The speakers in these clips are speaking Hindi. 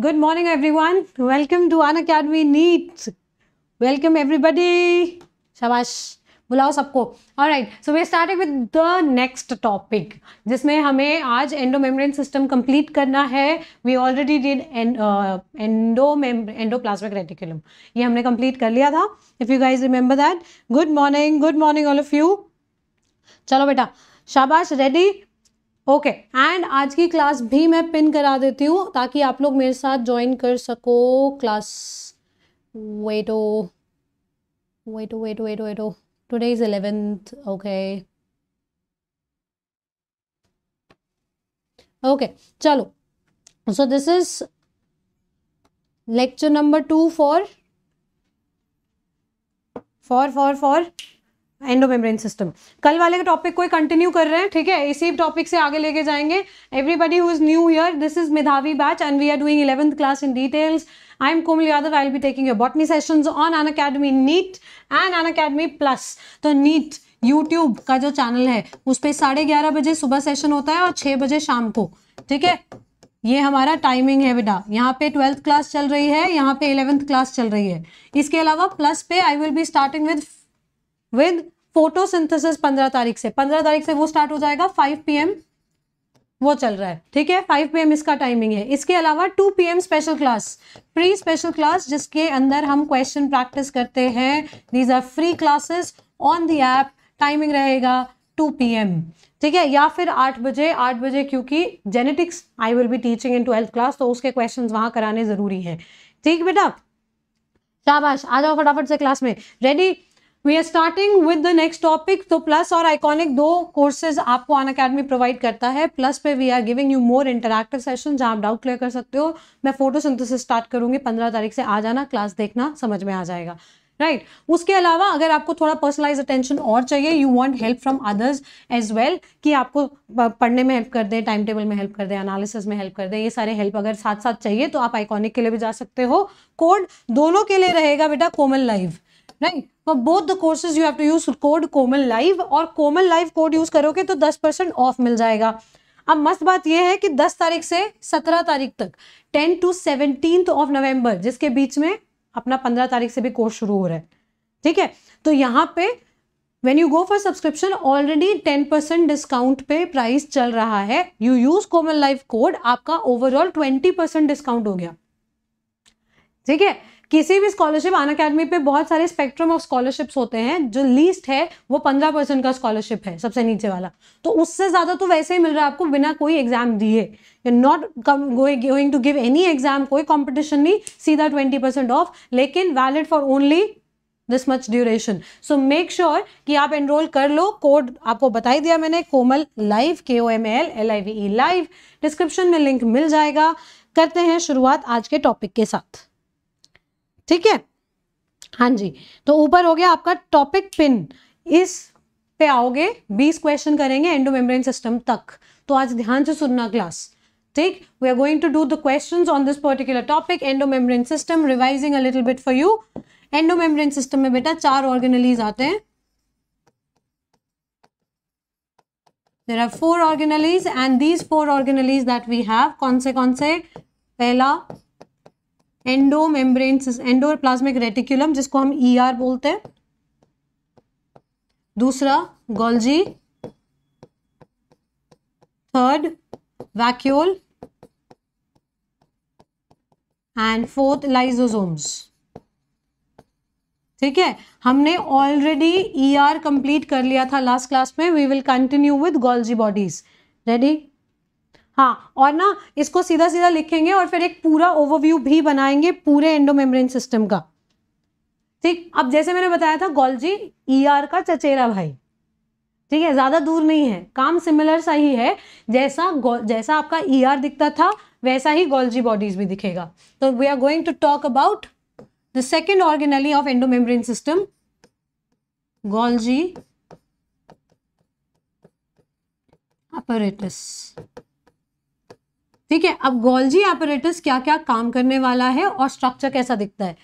Good morning everyone welcome to An academy NEET welcome everybody शाबाश बुलाओ सबको और right so we starting with the next topic जिसमें हमें आज एंडोमेम्ब्रेन सिस्टम कंप्लीट करना है we already did endoplasmic reticulum ये हमने कंप्लीट कर लिया था if you guys remember that good morning good morning all of you चलो बेटा शाबाश रेडी ओके okay, एंड आज की क्लास भी मैं पिन करा देती हूँ ताकि आप लोग मेरे साथ ज्वाइन कर सको क्लास वेटो वेटो वेटो वेटो वेटो today is eleventh okay okay चलो so this is lecture number two for for for for endomembrane system कल वाले के टॉपिक कोई कंटिन्यू कर रहे हैं ठीक है इसी टॉपिक से आगे लेके जाएंगे everybody who is new here this is Medhavi batch and we are doing eleventh class in details I am Komal Yadav I I'll be taking your botany sessions on An academy NEET and An academy plus तो नीट YouTube का जो चैनल है उस पर साढ़े ग्यारह बजे सुबह सेशन होता है और छः बजे शाम को ठीक है ये हमारा टाइमिंग है बेटा यहाँ पे ट्वेल्थ क्लास चल रही है यहाँ पे इलेवेंथ क्लास चल रही है इसके अलावा प्लस पे I will be starting with with photosynthesis पंद्रह तारीख से पंद्रह तारीख से वो स्टार्ट हो जाएगा फाइव पीएम वो चल रहा है ठीक है फाइव पीएम इसका टाइमिंग है इसके अलावा two PM special class pre special class जिसके अंदर हम क्वेश्चन प्रैक्टिस करते हैं these are free classes on the app timing रहेगा टू पीएम ठीक है या फिर आठ बजे आठ बजे क्योंकि genetics I will be teaching in twelfth class तो उसके क्वेश्चन वहां कराने ज़रूरी है ठीक बेटा शाबाश आ जाओ फटाफट से क्लास में ready we are starting with the next topic तो प्लस और आइकॉनिक दो कोर्सेज आपको अन अकेडमी प्रोवाइड करता है प्लस पे we are giving you more interactive session जहाँ आप डाउट क्लियर कर सकते हो मैं फोटो सिंथेसिस स्टार्ट करूंगी पंद्रह तारीख से आ जाना क्लास देखना समझ में आ जाएगा राइट right. उसके अलावा अगर आपको थोड़ा पर्सनलाइज अटेंशन और चाहिए you want help from others as well कि आपको पढ़ने में हेल्प कर दे टाइम टेबल में हेल्प कर दे एनालिसिस में हेल्प कर दे ये सारे हेल्प अगर साथ साथ चाहिए तो आप आइकॉनिक के लिए भी जा सकते हो कोड दोनों के लिए रहेगा बेटा Komal live right for both the courses you have to use code Komal live और कोमल लाइव कोड यूज करोगे तो दस परसेंट ऑफ मिल जाएगा अब मस्त बात यह है कि 10 तारीख से 17 तारीख तक 10 टू सेवनटीन ऑफ नवंबर जिसके बीच में अपना 15 तारीख से भी कोर्स शुरू हो रहा है ठीक है तो यहाँ पे when you go for subscription already ten percent discount पे प्राइस चल रहा है you use Komal live code आपका ओवरऑल ट्वेंटी परसेंट डिस्काउंट हो गया ठीक है किसी भी स्कॉलरशिप अन अकेडमी पे बहुत सारे स्पेक्ट्रम ऑफ स्कॉलरशिप्स होते हैं जो लीस्ट है वो पंद्रह परसेंट का स्कॉलरशिप है सबसे नीचे वाला तो उससे ज़्यादा तो वैसे ही मिल रहा है आपको बिना कोई एग्जाम दिए not going to give any exam कोई कॉम्पिटिशन नहीं सीधा ट्वेंटी परसेंट ऑफ लेकिन valid for only this much duration so make sure कि आप एनरोल कर लो कोड आपको बता ही दिया मैंने Komal live K O M L L I V E live description में लिंक मिल जाएगा करते हैं शुरुआत आज के टॉपिक के साथ ठीक है हाँ जी तो ऊपर हो गया आपका टॉपिक पिन इस पे आओगे 20 क्वेश्चन करेंगे एंडोमेम्ब्रेन सिस्टम तक तो आज ध्यान से सुनना क्लास ठीक we are going to do the questions on this particular topic endomembrane system revising a little bit for you endomembrane system में बेटा चार ऑर्गेनलीज आते हैं there are four organelles and these four organelles that we have कौन से कौन से पहला एंडोमेम्ब्रेन एंडोप्लाज्मिक रेटिकुलम जिसको हम ई e ER बोलते हैं दूसरा Golgi third vacuole and fourth lysosomes ठीक है हमने ऑलरेडी ई आर कंप्लीट कर लिया था लास्ट क्लास में we will continue with Golgi bodies ready हाँ और ना इसको सीधा सीधा लिखेंगे और फिर एक पूरा ओवरव्यू भी बनाएंगे पूरे एंडोमेम्ब्रेन सिस्टम का ठीक अब जैसे मैंने बताया था गोल्जी ईआर e का चचेरा भाई ठीक है ज़्यादा दूर नहीं है काम सिमिलर सा ही है जैसा जैसा आपका ई e ER दिखता था वैसा ही गोल्जी बॉडीज भी दिखेगा तो we are going to talk about the second organelle of endomembrane system Golgi apparatus ठीक है अब गोल्जी ऑपरेटर्स क्या क्या काम करने वाला है और स्ट्रक्चर कैसा दिखता है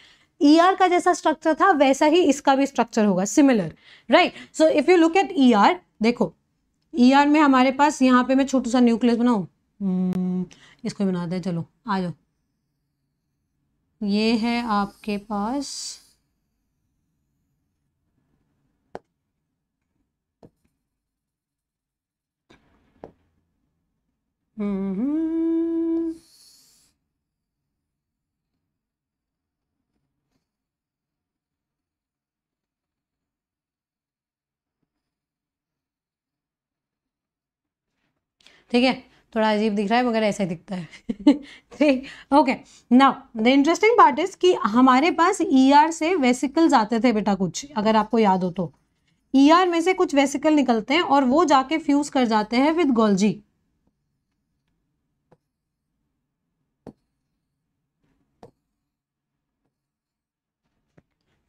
ई e ER का जैसा स्ट्रक्चर था वैसा ही इसका भी स्ट्रक्चर होगा similar right so if you look at our देखो ई e ER में हमारे पास यहाँ पे मैं छोटा सा न्यूक्लियस बनाऊ hmm, इसको बना दे चलो आ जाओ ये है आपके पास हम्म ठीक है थोड़ा अजीब दिख रहा है मगर ऐसा ही दिखता है ठीक okay now the interesting part is कि हमारे पास ई e ER से वेसिकल्स आते थे बेटा कुछ अगर आपको याद हो तो ई e ER में से कुछ वेसिकल निकलते हैं और वो जाके फ्यूज कर जाते हैं विद गोल्जी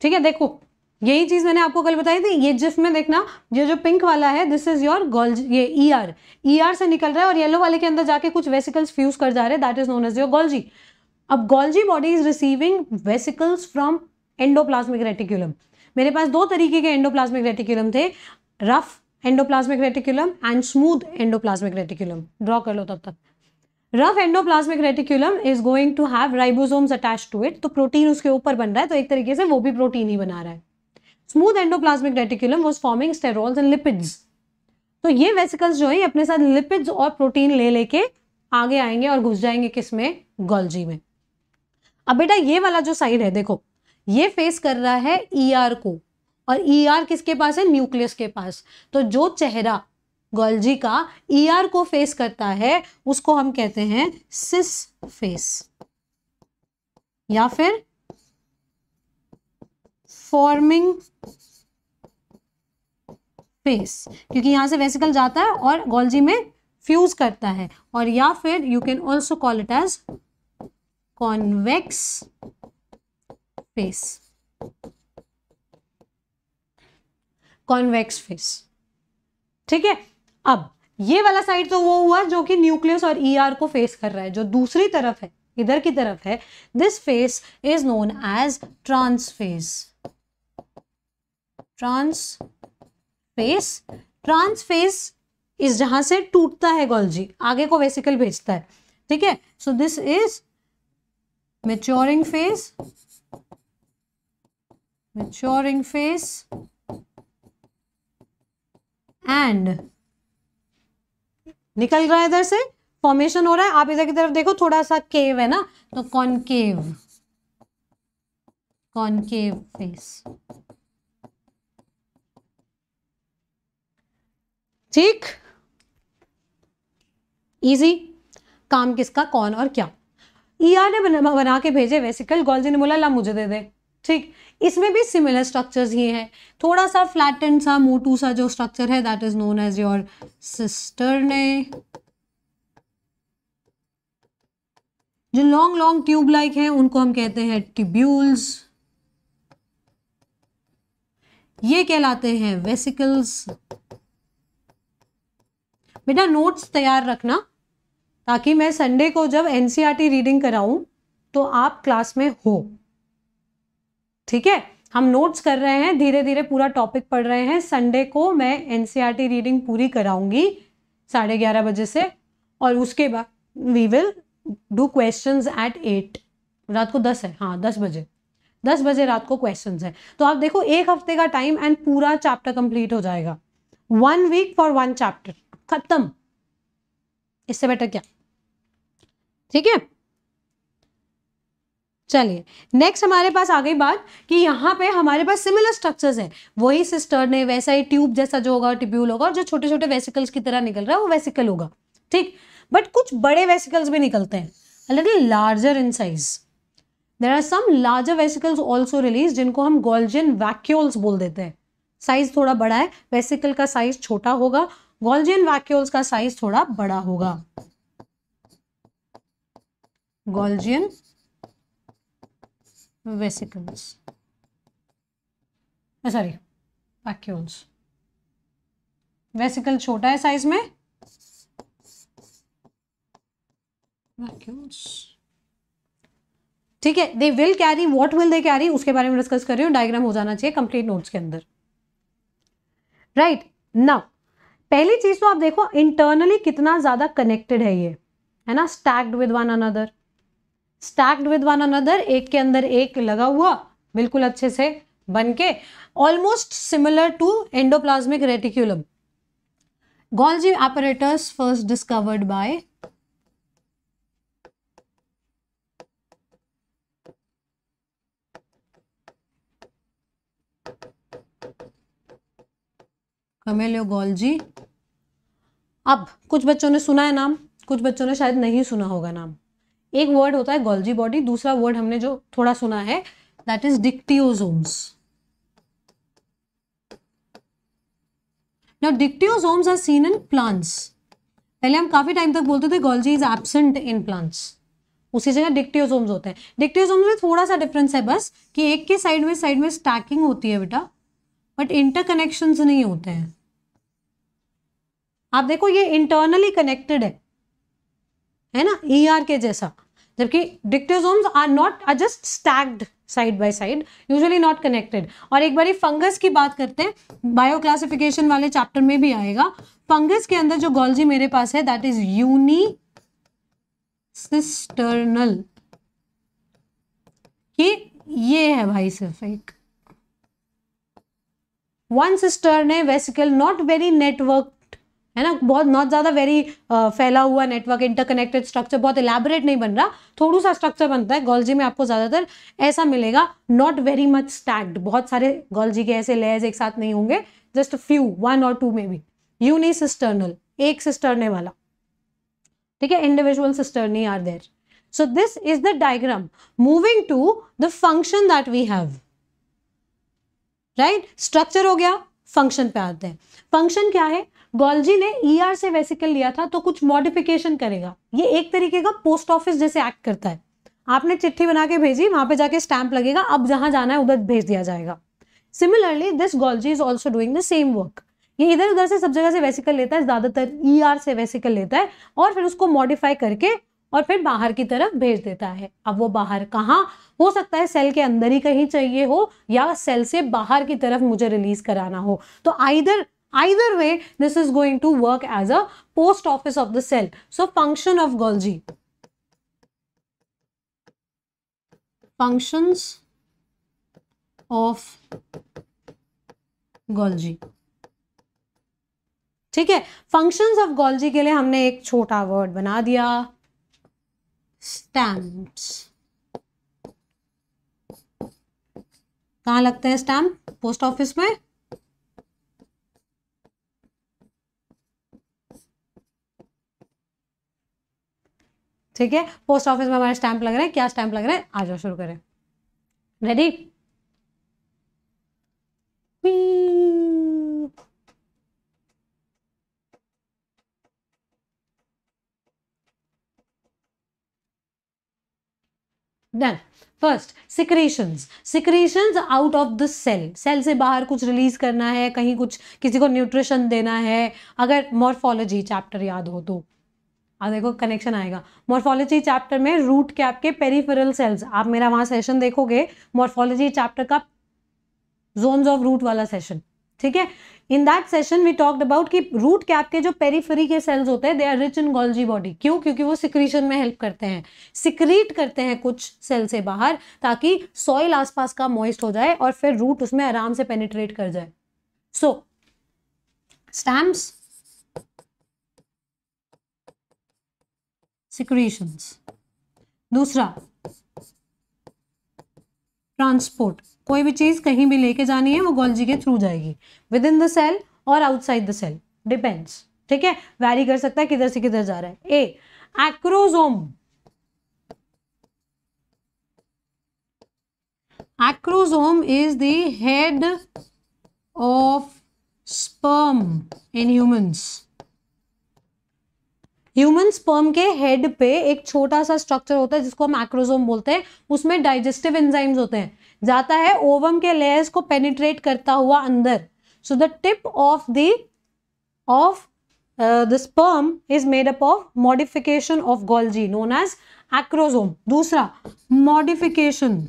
ठीक है देखो यही चीज़ मैंने आपको कल बताई थी ये जिफ में देखना ये जो पिंक वाला है दिस इज योर गोल ये ई आर ई आर से निकल रहा है और येलो वाले के अंदर जाके कुछ वेसिकल्स फ्यूज कर जा रहे हैं that is known as your Golgi अब Golgi body is receiving vesicles from endoplasmic reticulum मेरे पास दो तरीके के एंडोप्लाज्मिक रेटिकुलम थे rough endoplasmic reticulum and smooth endoplasmic reticulum draw कर लो तब तक rough endoplasmic reticulum is going to have ribosomes attach to it तो प्रोटीन उसके ऊपर बन रहा है तो एक तरीके से वो भी प्रोटीन ही बना रहा है smooth endoplasmic reticulum was forming sterols and lipids तो ये वेसिकल्स जो है अपने साथ लिपिड्स और प्रोटीन ले लेके आगे आएंगे और घुस जाएंगे किस में गोल्जी में अब बेटा ये वाला जो साइड है देखो ये फेस कर रहा है ईआर e ER को और ईआर e ER किसके पास है न्यूक्लियस के पास तो जो चेहरा गोल्जी का ईआर e ER को फेस करता है उसको हम कहते हैं सिस फेस या फिर फॉर्मिंग फेस क्योंकि यहां से वेसिकल जाता है और गोल्जी में फ्यूज करता है और या फिर you can also call it as convex face convex face ठीक है अब ये वाला साइड तो वो हुआ जो कि न्यूक्लियस और ईआर e ER को फेस कर रहा है जो दूसरी तरफ है इधर की तरफ है this face is known as trans face trans face trans face इस जहां से टूटता है गोल्जी आगे को वेसिकल भेजता है ठीक है so this is maturing face maturing face and निकल रहा है इधर से फॉर्मेशन हो रहा है आप इधर की तरफ देखो थोड़ा सा केव है ना तो कॉनकेव कॉनकेव फेस ठीक इजी काम किसका कौन और क्या ई e ER ने बना, बना के भेजे वेसिकल गोल्जी ने बोला ला मुझे दे दे ठीक इसमें भी सिमिलर स्ट्रक्चर्स ये हैं थोड़ा सा फ्लैट सा मोटू सा जो स्ट्रक्चर है that is known as your cisternae जो लॉन्ग लॉन्ग ट्यूब लाइक हैं उनको हम कहते हैं ट्यूब्यूल्स ये कहलाते हैं वेसिकल्स बेटा नोट्स तैयार रखना ताकि मैं संडे को जब एन रीडिंग e कराऊं तो आप क्लास में हो ठीक है हम नोट्स कर रहे हैं धीरे धीरे पूरा टॉपिक पढ़ रहे हैं संडे को मैं एन रीडिंग e पूरी कराऊंगी साढ़े ग्यारह बजे से और उसके बाद we will do questions at at रात को दस है हाँ दस बजे दस बजे रात को क्वेश्चन है तो आप देखो एक हफ्ते का टाइम एंड पूरा चैप्टर कंप्लीट हो जाएगा one week for one chapter खत्म इससे बेटर क्या ठीक है चलिए नेक्स्ट हमारे पास आ गई बात कि यहाँ पे हमारे पास सिमिलर स्ट्रक्चर्स है वही सिस्टर ने वैसा ही ट्यूब जैसा जो होगा ट्यूब्यूल होगा और जो छोटे छोटे वेसिकल्स की तरह निकल रहा है वो वेसिकल होगा ठीक बट कुछ बड़े वेसिकल्स भी निकलते हैं little larger in size there are some larger vesicles also release जिनको हम गोल्जन वैक्यूल्स बोल देते हैं साइज थोड़ा बड़ा है वेसिकल का साइज छोटा होगा गोल्जियन वैक्यूल्स का साइज थोड़ा बड़ा होगा Golgian vesicles sorry vacuoles vesicle छोटा है साइज में वैक्यूल्स ठीक है they will carry what will they carry उसके बारे में डिस्कस कर रही हूँ डायग्राम हो जाना चाहिए कंप्लीट नोट्स के अंदर राइट नाउ पहली चीज तो आप देखो इंटरनली कितना ज्यादा कनेक्टेड है ये है ना stacked with one another stacked with one another एक के अंदर एक लगा हुआ बिल्कुल अच्छे से बन के almost similar to endoplasmic reticulum Golgi apparatus first discovered by Camillo Golgi अब कुछ बच्चों ने सुना है नाम कुछ बच्चों ने शायद नहीं सुना होगा नाम एक वर्ड होता है गोल्जी बॉडी दूसरा वर्ड हमने जो थोड़ा सुना है that is dictyosomes now dictyosomes are seen in plants पहले हम काफी टाइम तक बोलते थे Golgi is absent in plants उसी जगह डिक्टियोजोम्स होते हैं डिक्टियोजोम्स में थोड़ा सा डिफरेंस है बस कि एक के साइड में साइड में स्टैकिंग होती है बेटा बट इंटरकनेक्शंस नहीं होते हैं आप देखो ये इंटरनली कनेक्टेड है है ना ई e ER के जैसा जबकि dictyosomes are not are just stacked side by side usually not connected और एक बार फंगस की बात करते हैं बायो क्लासिफिकेशन वाले चैप्टर में भी आएगा फंगस के अंदर जो गोल्जी मेरे पास है दैट इज यूनी सिस्टर्नल कि ये है भाई सिर्फ एक वन सिस्टर्न है वेसिकल नॉट वेरी नेटवर्क है ना बहुत नॉट ज़्यादा वेरी फैला हुआ नेटवर्क इंटरकनेक्टेड स्ट्रक्चर बहुत इलेबरेट नहीं बन रहा थोड़ा सा स्ट्रक्चर बनता है गोल्जी में आपको ज़्यादातर ऐसा मिलेगा नॉट वेरी मच स्टैक्ड बहुत सारे गोल्जी के ऐसे लेयर्स एक साथ नहीं होंगे जस्ट फ्यू वन और टू में भी यूनी सिस्टर्नल एक सिस्टरने वाला ठीक है individual cisternae are there so this is the diagram moving to the function that we have right structure हो गया फंक्शन पे आते हैं फंक्शन क्या है गोल्जी ने ईआर e से वेसिकल लिया था तो कुछ मॉडिफिकेशन करेगा ये एक तरीके का पोस्ट ऑफिस जैसे एक्ट करता है आपने चिट्ठी बना के भेजी वहां पे जाके स्टैंप लगेगा अब जहां जाना है उधर भेज दिया जाएगा similarly this Golgi is also doing the same work ये इधर उधर से सब जगह से वेसिकल लेता है ज्यादातर ई e ER से वेसिकल लेता है और फिर उसको मॉडिफाई करके और फिर बाहर की तरफ भेज देता है अब वो बाहर कहाँ हो सकता है सेल के अंदर ही कहीं चाहिए हो या सेल से बाहर की तरफ मुझे रिलीज कराना हो तो either Either way, this is going to work as a post office of the cell. So, function of Golgi. Functions of Golgi. ठीक है फंक्शंस ऑफ गोल्जी के लिए हमने एक छोटा वर्ड बना दिया स्टैम्प्स कहां लगते हैं स्टैम्प पोस्ट ऑफिस में ठीक है पोस्ट ऑफिस में हमारे स्टैंप लग रहे हैं क्या स्टैंप लग रहे हैं आ जाओ शुरू करें ready done first secretions secretions out of the cell cell से बाहर कुछ रिलीज करना है कहीं कुछ किसी को न्यूट्रिशन देना है अगर मॉर्फोलॉजी चैप्टर याद हो तो आ हाँ, देखो कनेक्शन आएगा मॉर्फोलॉजी चैप्टर में रूट कैप के पेरीफेरल सेल्स आप मेरा वहाँ सेशन देखोगे मॉर्फोलॉजी चैप्टर का जोन्स ऑफ रूट वाला सेशन ठीक है in that session we talked about कि रूट कैप के जो पेरीफेरी के सेल्स होते हैं they are rich in Golgi body क्यों क्योंकि वो सिक्रीशन में हेल्प करते हैं सिक्रीट करते हैं कुछ सेल से बाहर ताकि सॉइल आसपास का मॉइस्ट हो जाए और फिर रूट उसमें आराम से पेनिट्रेट कर जाए सो स्टैम्प्स सिक्रीशंस दूसरा ट्रांसपोर्ट कोई भी चीज़ कहीं भी लेके जानी है वो गोल्जी के थ्रू जाएगी विद इन द सेल और आउटसाइड द सेल डिपेंड्स ठीक है वैरी कर सकता है किधर से किधर जा रहा है a acrosome acrosome is the head of sperm in humans human sperm के हेड पे एक छोटा सा स्ट्रक्चर होता है जिसको हम एक्रोजोम बोलते हैं उसमें डाइजेस्टिव एंजाइम्स होते हैं जाता है ओवम के लेयर्स को पेनिट्रेट करता हुआ अंदर so the tip of the of the sperm is made up of modification of Golgi known as acrosome दूसरा मॉडिफिकेशन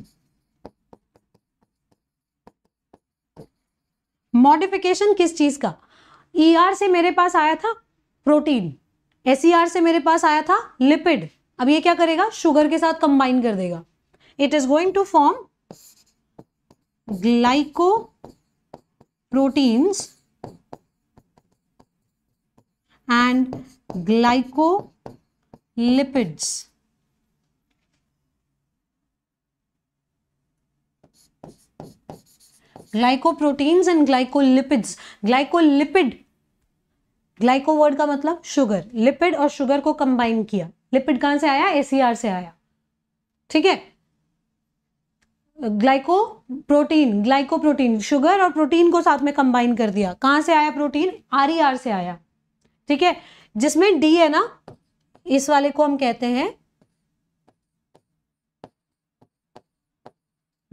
मॉडिफिकेशन किस चीज का ई e ER से मेरे पास आया था प्रोटीन एस e से मेरे पास आया था लिपिड अब ये क्या करेगा शुगर के साथ कंबाइन कर देगा it is going to form glycoproteins and glycolipids glycoproteins and glycolipids glycolipid glyco word का मतलब शुगर लिपिड और शुगर को कंबाइन किया लिपिड कहां से आया एसीआर से आया ठीक है glycoprotein glycoprotein sugar और प्रोटीन को साथ में कंबाइन कर दिया कहां से आया प्रोटीन आर e से आया ठीक है जिसमें डी है ना इस वाले को हम कहते हैं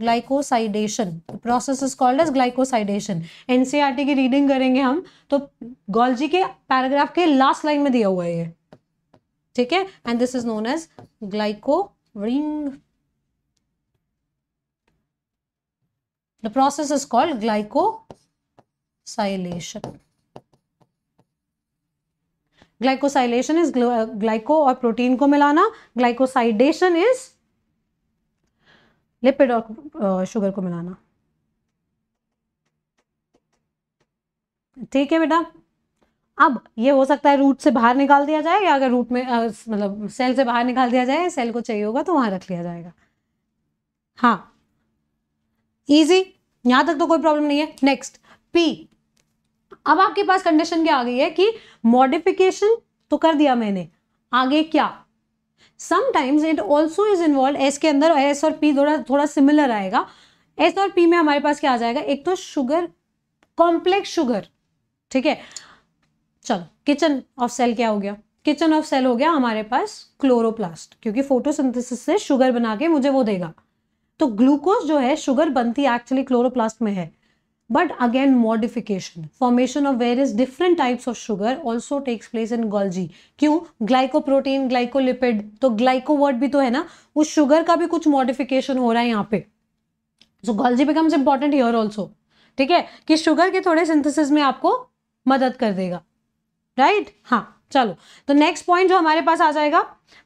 glycosidation process is called as glycosidation NCERT की रीडिंग करेंगे हम तो गोल्जी के पैराग्राफ के लास्ट लाइन में दिया हुआ है ये ठीक है and this is known as glyco ring the process is called glycosylation glycosylation is glyco और प्रोटीन को मिलाना ग्लाइकोसाइडेशन is लिपिड और शुगर को मिलाना ठीक है बेटा अब ये हो सकता है रूट से बाहर निकाल दिया जाए या अगर रूट में मतलब सेल से बाहर निकाल दिया जाए सेल को चाहिए होगा तो वहां रख लिया जाएगा हाँ इजी यहां तक तो कोई प्रॉब्लम नहीं है नेक्स्ट पी अब आपके पास कंडीशन क्या आ गई है कि मॉडिफिकेशन तो कर दिया मैंने आगे क्या sometimes it also is involve S के अंदर एस और पी थोड़ा थोड़ा सिमिलर आएगा एस और पी में हमारे पास क्या आ जाएगा एक तो शुगर कॉम्प्लेक्स शुगर ठीक है चलो किचन ऑफ सेल क्या हो गया किचन ऑफ सेल हो गया हमारे पास क्लोरोप्लास्ट क्योंकि फोटोसिंथेसिस से शुगर बना के मुझे वो देगा तो ग्लूकोज जो है शुगर बनती एक्चुअली क्लोरोप्लास्ट में है but again modification formation of various different types of sugar also takes place in Golgi. क्यों ग्लाइको glycoprotein, glycolipid तो glyco word भी तो है ना उस शुगर का भी कुछ मॉडिफिकेशन हो रहा है यहाँ पे so Golgi becomes important here also ठीक है कि शुगर के थोड़े सिंथेसिस में आपको मदद कर देगा राइट right? हाँ चलो तो नेक्स्ट पॉइंट जो हमारे पास आ जाएगा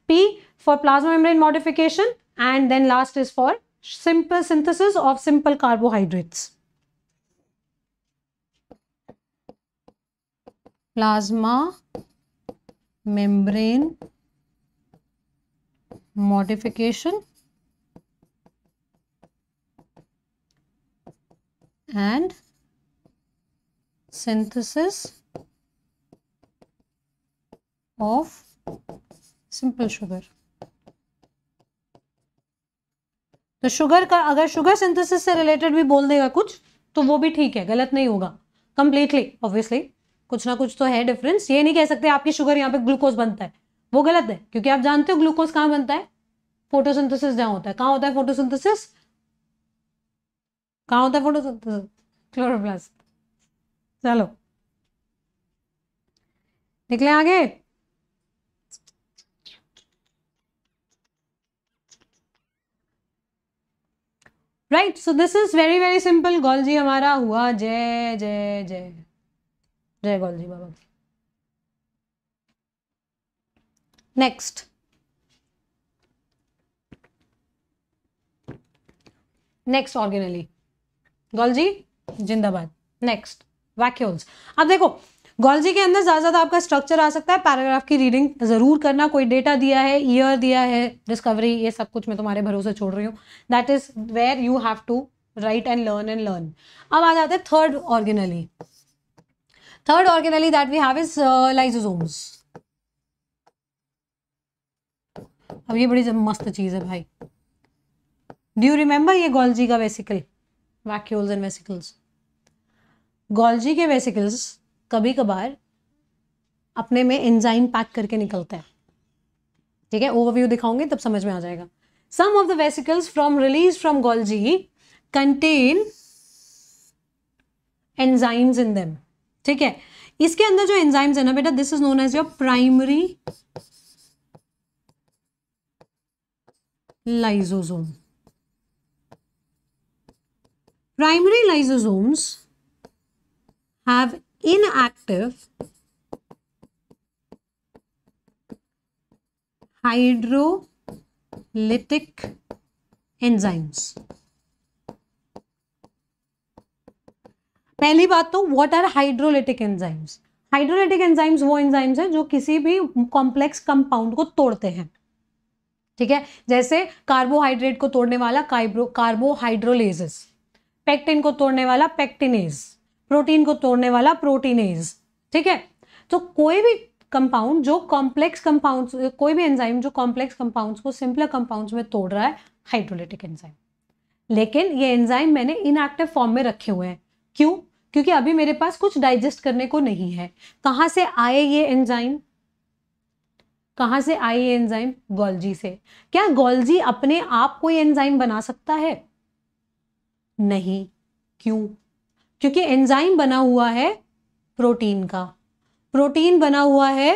P for plasma membrane modification and then last is for simple synthesis of simple carbohydrates plasma membrane modification and synthesis of simple sugar तो शुगर का अगर शुगर सिंथेसिस से रिलेटेड भी बोल देगा कुछ तो वो भी ठीक है गलत नहीं होगा कंप्लीटली ऑब्वियसली कुछ ना कुछ तो है डिफरेंस ये नहीं कह सकते आपकी शुगर यहाँ पे ग्लूकोज बनता है वो गलत है क्योंकि आप जानते हो ग्लूकोज कहाँ बनता है फोटोसिंथेसिस जहाँ होता है कहाँ होता है फोटोसिंथेसिस कहाँ होता है फोटोसिंथेसिस क्लोरोप्लास्ट चलो निकले आगे right so this is very very simple जी हमारा हुआ जय जय जय जय जी बाबा नेक्स्ट नेक्स्ट ऑर्गेनली जी जिंदाबाद नेक्स्ट वैक्यूल्स अब देखो गोलजी के अंदर ज़्यादा ज़्यादा आपका स्ट्रक्चर आ सकता है पैराग्राफ की रीडिंग ज़रूर करना कोई डेटा दिया है ईयर दिया है डिस्कवरी ये सब कुछ मैं तुम्हारे भरोसे छोड़ रही हूँ that is where you have to write and learn and learn अब आ जाते हैं third organelle third organelle that we have is lysosomes अब ये बड़ी मस्त चीज है भाई डू यू रिमेम्बर ये गोल्जी का vesicle vacuoles and vesicles Golgi के वेसिकल्स कभी कभार अपने में एंजाइम पैक करके निकलता है ठीक है ओवरव्यू दिखाऊंगे तब समझ में आ जाएगा some of the vesicles from release from Golgi contain enzymes in them ठीक है इसके अंदर जो एंजाइम्स है ना बेटा this is known as your primary lysosome primary lysosomes have inactive hydrolytic enzymes पहली बात तो what are hydrolytic enzymes hydrolytic enzymes वो एंजाइम्स हैं जो किसी भी कॉम्प्लेक्स कंपाउंड को तोड़ते हैं ठीक है जैसे कार्बोहाइड्रेट को तोड़ने वाला कार्बो कार्बोहाइड्रोलेजेस पेक्टिन को तोड़ने वाला पेक्टिनेज प्रोटीन को तोड़ने वाला प्रोटीनेज ठीक है तो कोई भी कंपाउंड जो कॉम्प्लेक्स कंपाउंड कोई भी एंजाइम जो कॉम्प्लेक्स कंपाउंड को सिंपलर कंपाउंड में तोड़ रहा है हाइड्रोलिटिक एंजाइम लेकिन ये एंजाइम मैंने इनएक्टिव फॉर्म में रखे हुए हैं क्यों क्योंकि अभी मेरे पास कुछ डाइजेस्ट करने को नहीं है कहाँ से आए ये एंजाइम कहाँ से आए ये एंजाइम गोल्जी से क्या गोल्जी अपने आप कोई एंजाइम बना सकता है नहीं क्यों क्योंकि एंजाइम बना हुआ है प्रोटीन का प्रोटीन बना हुआ है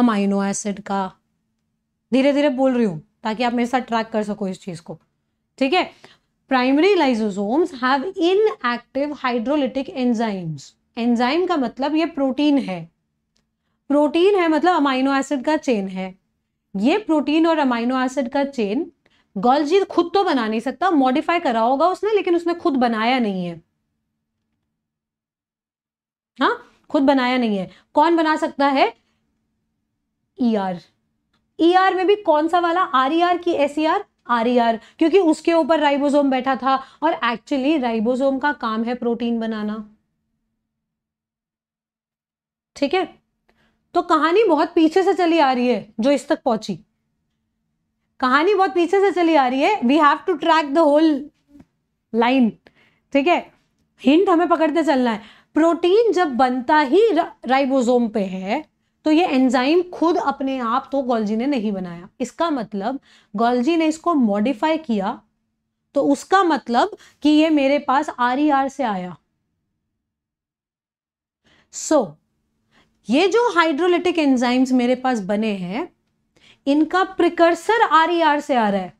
अमाइनो एसिड का धीरे धीरे बोल रही हूँ ताकि आप मेरे साथ ट्रैक कर सको इस चीज़ को ठीक है primary lysosomes have inactive hydrolytic enzymes enzyme का मतलब ये प्रोटीन है प्रोटीन है मतलब अमाइनो एसिड का चेन है ये प्रोटीन और अमाइनो एसिड का चेन गोल्जी खुद तो बना नहीं सकता मॉडिफाई करा होगा उसने लेकिन उसने खुद बनाया नहीं है हा? खुद बनाया नहीं है कौन बना सकता है ई आर ई आर में भी कौन सा वाला आर ई आर की S E R R E e R क्योंकि उसके ऊपर राइबोसोम बैठा था और एक्चुअली राइबोसोम का काम है प्रोटीन बनाना ठीक है तो कहानी बहुत पीछे से चली आ रही है जो इस तक पहुंची कहानी बहुत पीछे से चली आ रही है we have to track the whole line ठीक है हिंट हमें पकड़ते चलना है प्रोटीन जब बनता ही रा, राइबोसोम पे है तो ये एंजाइम खुद अपने आप तो गोल्जी ने नहीं बनाया इसका मतलब गोल्जी ने इसको मॉडिफाई किया तो उसका मतलब कि ये मेरे पास आर ई आर से आया सो so, ये जो हाइड्रोलिटिक एंजाइम्स मेरे पास बने हैं इनका प्रिकर्सर आर ई आर से आ रहा है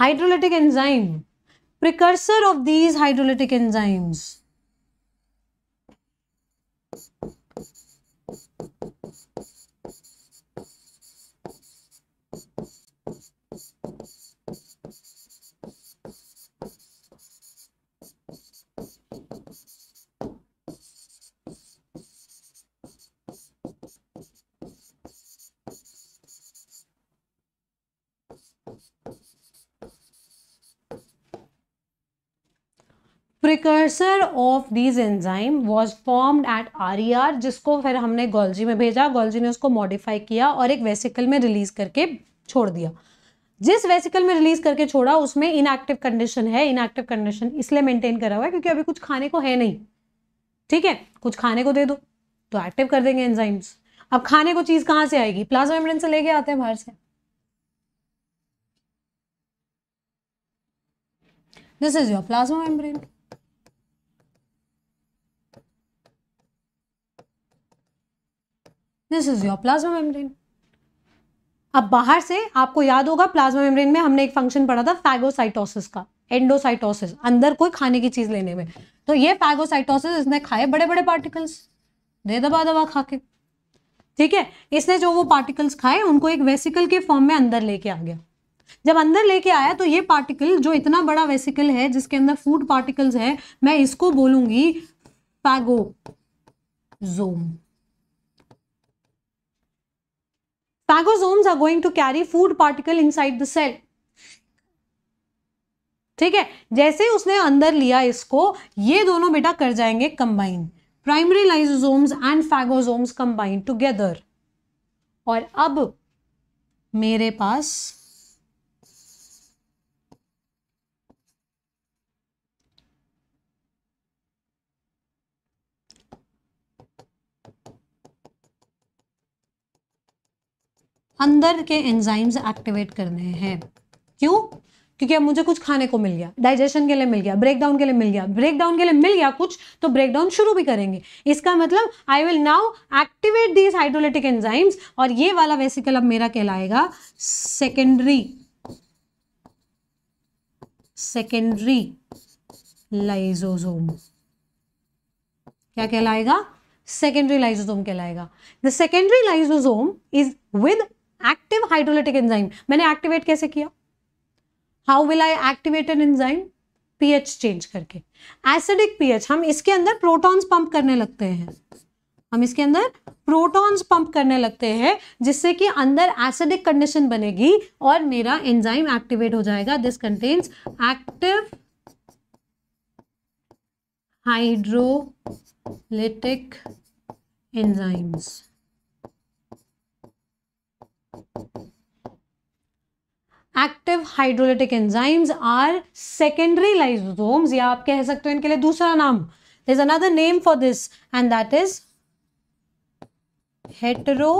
hydrolytic enzyme precursor of these hydrolytic enzymes precursor of these enzyme was formed at R E R जिसको फिर हमने गोल्जी में भेजा गोल्जी ने उसको मॉडिफाई किया और एक वेसिकल में रिलीज करके छोड़ दिया जिस वेसिकल में रिलीज करके छोड़ा उसमें इनएक्टिव कंडीशन है इनएक्टिव कंडीशन इसलिए मेंटेन करा हुआ है क्योंकि अभी कुछ खाने को है नहीं ठीक है कुछ खाने को दे दो तो एक्टिव कर देंगे एंजाइम्स अब खाने को चीज कहाँ से आएगी प्लाज्मा मेम्ब्रेन से लेके आते हैं बाहर से this is your plasma membrane this is your plasma membrane अब बाहर से आपको याद होगा प्लाज्मा मेम्ब्रेन में हमने एक फंक्शन पढ़ा था फैगोसाइटोसिस का एंडोसाइटोसिस अंदर कोई खाने की चीज लेने में तो ये फैगोसाइटोसिस इसने खाए बड़े बड़े पार्टिकल्स दे दबा दबा खा के ठीक है इसने जो वो पार्टिकल्स खाए उनको एक वेसिकल के फॉर्म में अंदर लेके आ गया जब अंदर लेके आया तो ये पार्टिकल जो इतना बड़ा वेसिकल है जिसके अंदर फूड पार्टिकल्स है मैं इसको बोलूंगी phagosome Phagosomes going to carry food particle inside the cell ठीक है जैसे उसने अंदर लिया इसको ये दोनों बेटा कर जाएंगे combine primary lysosomes and phagosomes combine together और अब मेरे पास अंदर के एंजाइम्स एक्टिवेट करने हैं क्यों क्योंकि अब मुझे कुछ खाने को मिल गया डाइजेशन के लिए मिल गया ब्रेकडाउन के लिए मिल गया ब्रेकडाउन के लिए मिल गया कुछ तो ब्रेकडाउन शुरू भी करेंगे इसका मतलब I will now activate these hydrolytic enzymes और ये वाला वेसिकल अब मेरा कहलाएगा सेकेंडरी सेकेंडरी लाइजोजोम क्या कहलाएगा सेकेंडरी लाइजोजोम कहलाएगा the secondary lysosome is with active hydrolytic enzyme मैंने एक्टिवेट कैसे किया how will I activate an enzyme pH change करके एसिडिक पीएच हम इसके अंदर प्रोटॉन्स पंप करने लगते हैं हम इसके अंदर प्रोटॉन्स पंप करने लगते हैं जिससे कि अंदर एसिडिक कंडीशन बनेगी और मेरा एंजाइम एक्टिवेट हो जाएगा this contains active hydrolytic enzymes active hydrolytic enzymes are secondary lysosomes या आप कह सकते हो इनके लिए दूसरा नाम there's name for this and that is hetero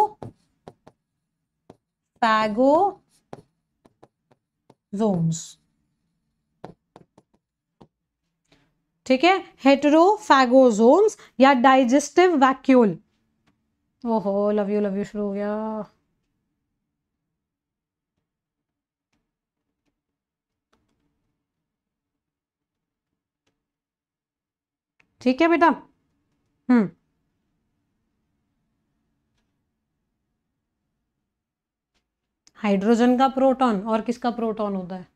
heterophagosomes ठीक है हेटरो फैगोजोम्स या डाइजेस्टिव वैक्यूल ओहो लव यू लव यू शुरू हो गया ठीक है बेटा हम्म हाइड्रोजन का प्रोटॉन और किसका प्रोटॉन होता है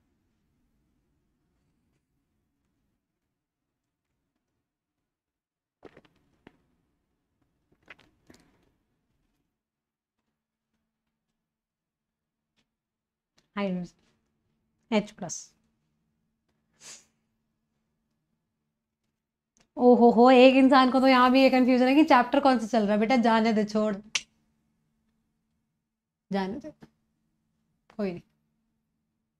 हाइड्रोजन एच प्लस ओहो हो एक इंसान को तो यहाँ भी ये कंफ्यूजन है कि चैप्टर कौन सा चल रहा है बेटा जाने दे छोड़ जाने दे कोई नहीं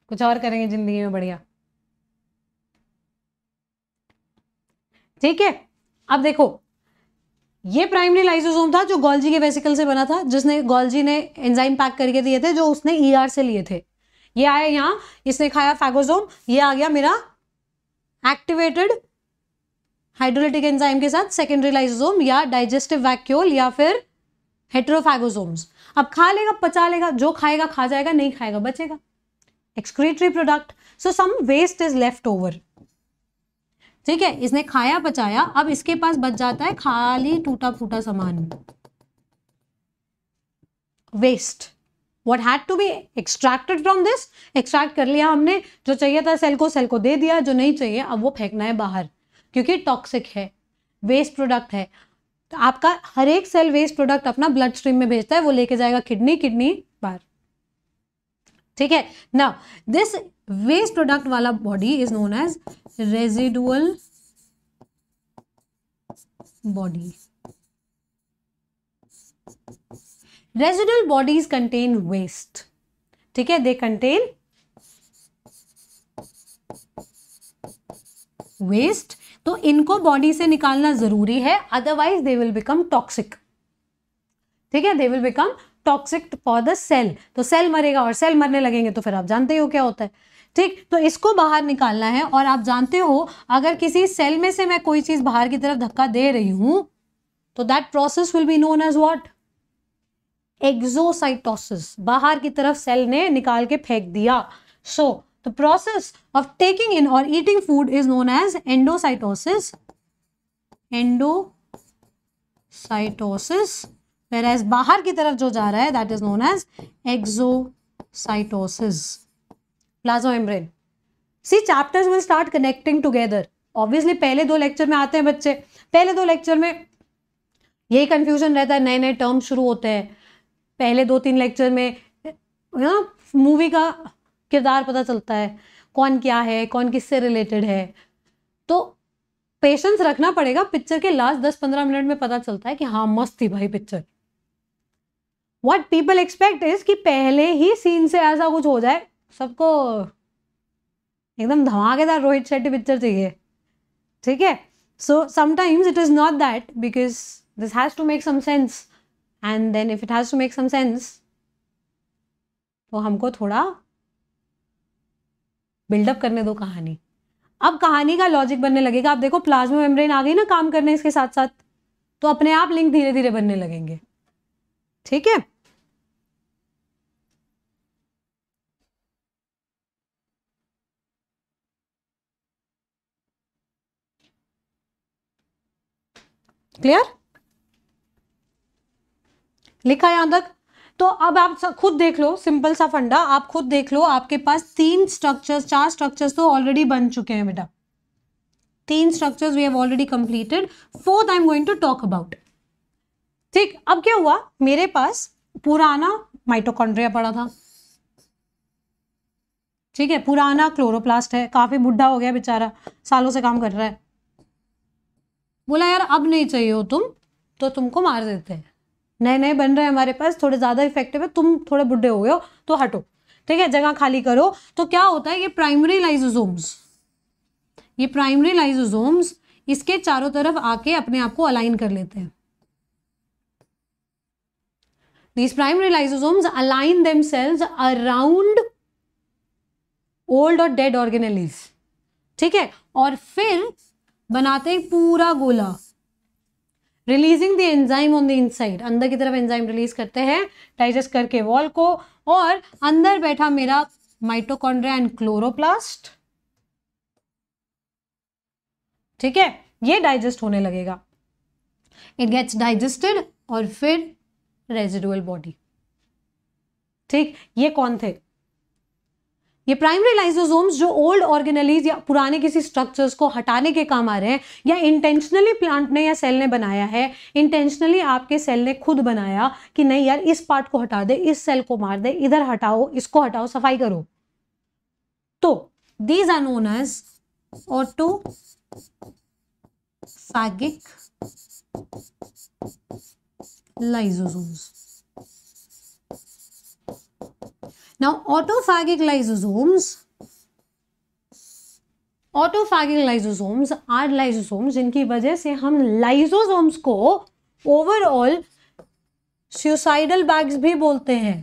कुछ और करेंगे जिंदगी में बढ़िया ठीक है अब देखो ये प्राइमरी लाइसोसोम था जो गोल्जी के वेसिकल से बना था जिसने गोल्जी ने एंजाइम पैक करके दिए थे जो उसने ईआर e ER से लिए थे ये आया यहाँ इसने खाया फैगोजोम ये आ गया मेरा एक्टिवेटेड हाइड्रोलिटिक एंजाइम के साथ सेकेंडरी लाइजोम या डाइजेस्टिव वैक्यूल या फिर हेट्रोफैगोजोम्स अब खा लेगा पचा लेगा जो खाएगा खा जाएगा नहीं खाएगा बचेगा excretory product so some waste is left over ठीक है इसने खाया पचाया अब इसके पास बच जाता है खाली टूटा फूटा सामान waste what had to be extracted from this extract कर लिया हमने जो चाहिए था सेल को सेल को दे दिया जो नहीं चाहिए अब वो फेंकना है बाहर क्योंकि टॉक्सिक है वेस्ट प्रोडक्ट है तो आपका हर एक सेल वेस्ट प्रोडक्ट अपना ब्लड स्ट्रीम में भेजता है वो लेके जाएगा किडनी किडनी बार ठीक है ना दिस वेस्ट प्रोडक्ट वाला body is known as residual body residual bodies contain waste ठीक है दे कंटेन वेस्ट तो इनको बॉडी से निकालना ज़रूरी है otherwise they will become toxic ठीक है they will become toxic for the cell तो सेल मरेगा और सेल मरने लगेंगे तो फिर आप जानते हो क्या होता है ठीक तो इसको बाहर निकालना है और आप जानते हो अगर किसी सेल में से मैं कोई चीज़ बाहर की तरफ धक्का दे रही हूं तो that process will be known as what exocytosis बाहर की तरफ सेल ने निकाल के फेंक दिया सो so, The process of taking in or eating food is known as endocytosis. Endocytosis. Whereas बाहर की तरफ जो जा रहा है that is known as exocytosis. Plasma membrane. See chapters will start connecting together. Obviously पहले दो लेक्चर में आते हैं बच्चे पहले दो लेक्चर में यही कन्फ्यूजन रहता है नए नए टर्म शुरू होते हैं पहले दो तीन लेक्चर में ना मूवी का किरदार पता चलता है कौन क्या है कौन किससे रिलेटेड है तो पेशेंस रखना पड़ेगा पिक्चर के लास्ट दस पंद्रह मिनट में पता चलता है कि हाँ मस्त थी भाई picture what people expect is कि पहले ही सीन से ऐसा कुछ हो जाए सबको एकदम धमाकेदार रोहित शेट्टी पिक्चर चाहिए ठीक है so sometimes it is not that because this has to make some sense and then if it has to make some sense तो हमको थोड़ा बिल्डअप करने दो कहानी अब कहानी का लॉजिक बनने लगेगा आप देखो प्लाज्मा मेम्ब्रेन आ गई ना काम करने इसके साथ साथ तो अपने आप लिंक धीरे धीरे बनने लगेंगे ठीक है क्लियर लिखा यहां तक तो अब आप खुद देख लो सिंपल सा फंडा आप खुद देख लो आपके पास तीन स्ट्रक्चर्स चार स्ट्रक्चर्स तो ऑलरेडी बन चुके हैं बेटा तीन structures we have already completed fourth I am going to talk about ठीक अब क्या हुआ मेरे पास पुराना माइटोकॉन्ड्रिया पड़ा था ठीक है पुराना क्लोरोप्लास्ट है काफी बुढ़ा हो गया बेचारा सालों से काम कर रहा है बोला यार अब नहीं चाहिए हो तुम तो तुमको मार देते हैं नए नए बन रहे हैं हमारे पास थोड़े ज़्यादा इफेक्टिव है तुम थोड़े बुढ़े हो गए हो तो हटो ठीक है जगह खाली करो तो क्या होता है ये प्राइमरी लाइजोजोम्स ये प्राइमरी लाइजोजोम्स इसके चारों तरफ आके अपने आप को अलाइन कर लेते हैं primary primary align them cells around old और डेड organelles ठीक है और फिर बनाते हैं पूरा गोला releasing the enzyme on the inside अंदर की तरफ एंजाइम रिलीज करते हैं डाइजेस्ट करके वॉल को और अंदर बैठा मेरा माइटोकॉन्ड्रिया एंड क्लोरोप्लास्ट ठीक है ये डाइजेस्ट होने लगेगा इट गेट्स डाइजेस्टेड और फिर रेजिडुअल बॉडी ठीक ये कौन थे ये प्राइमरी लाइजोजोम जो ओल्ड ऑर्गेनलीज या पुराने किसी स्ट्रक्चर्स को हटाने के काम आ रहे हैं या इंटेंशनली प्लांट ने या सेल ने बनाया है इंटेंशनली आपके सेल ने खुद बनाया कि नहीं यार इस पार्ट को हटा दे इस सेल को मार दे इधर हटाओ इसको हटाओ सफाई करो तो these are known as autophagic lysosome Now autophagic lysosomes autophagic lysosomes are lysosomes जिनकी वजह से हम lysosomes को overall suicidal bags भी बोलते हैं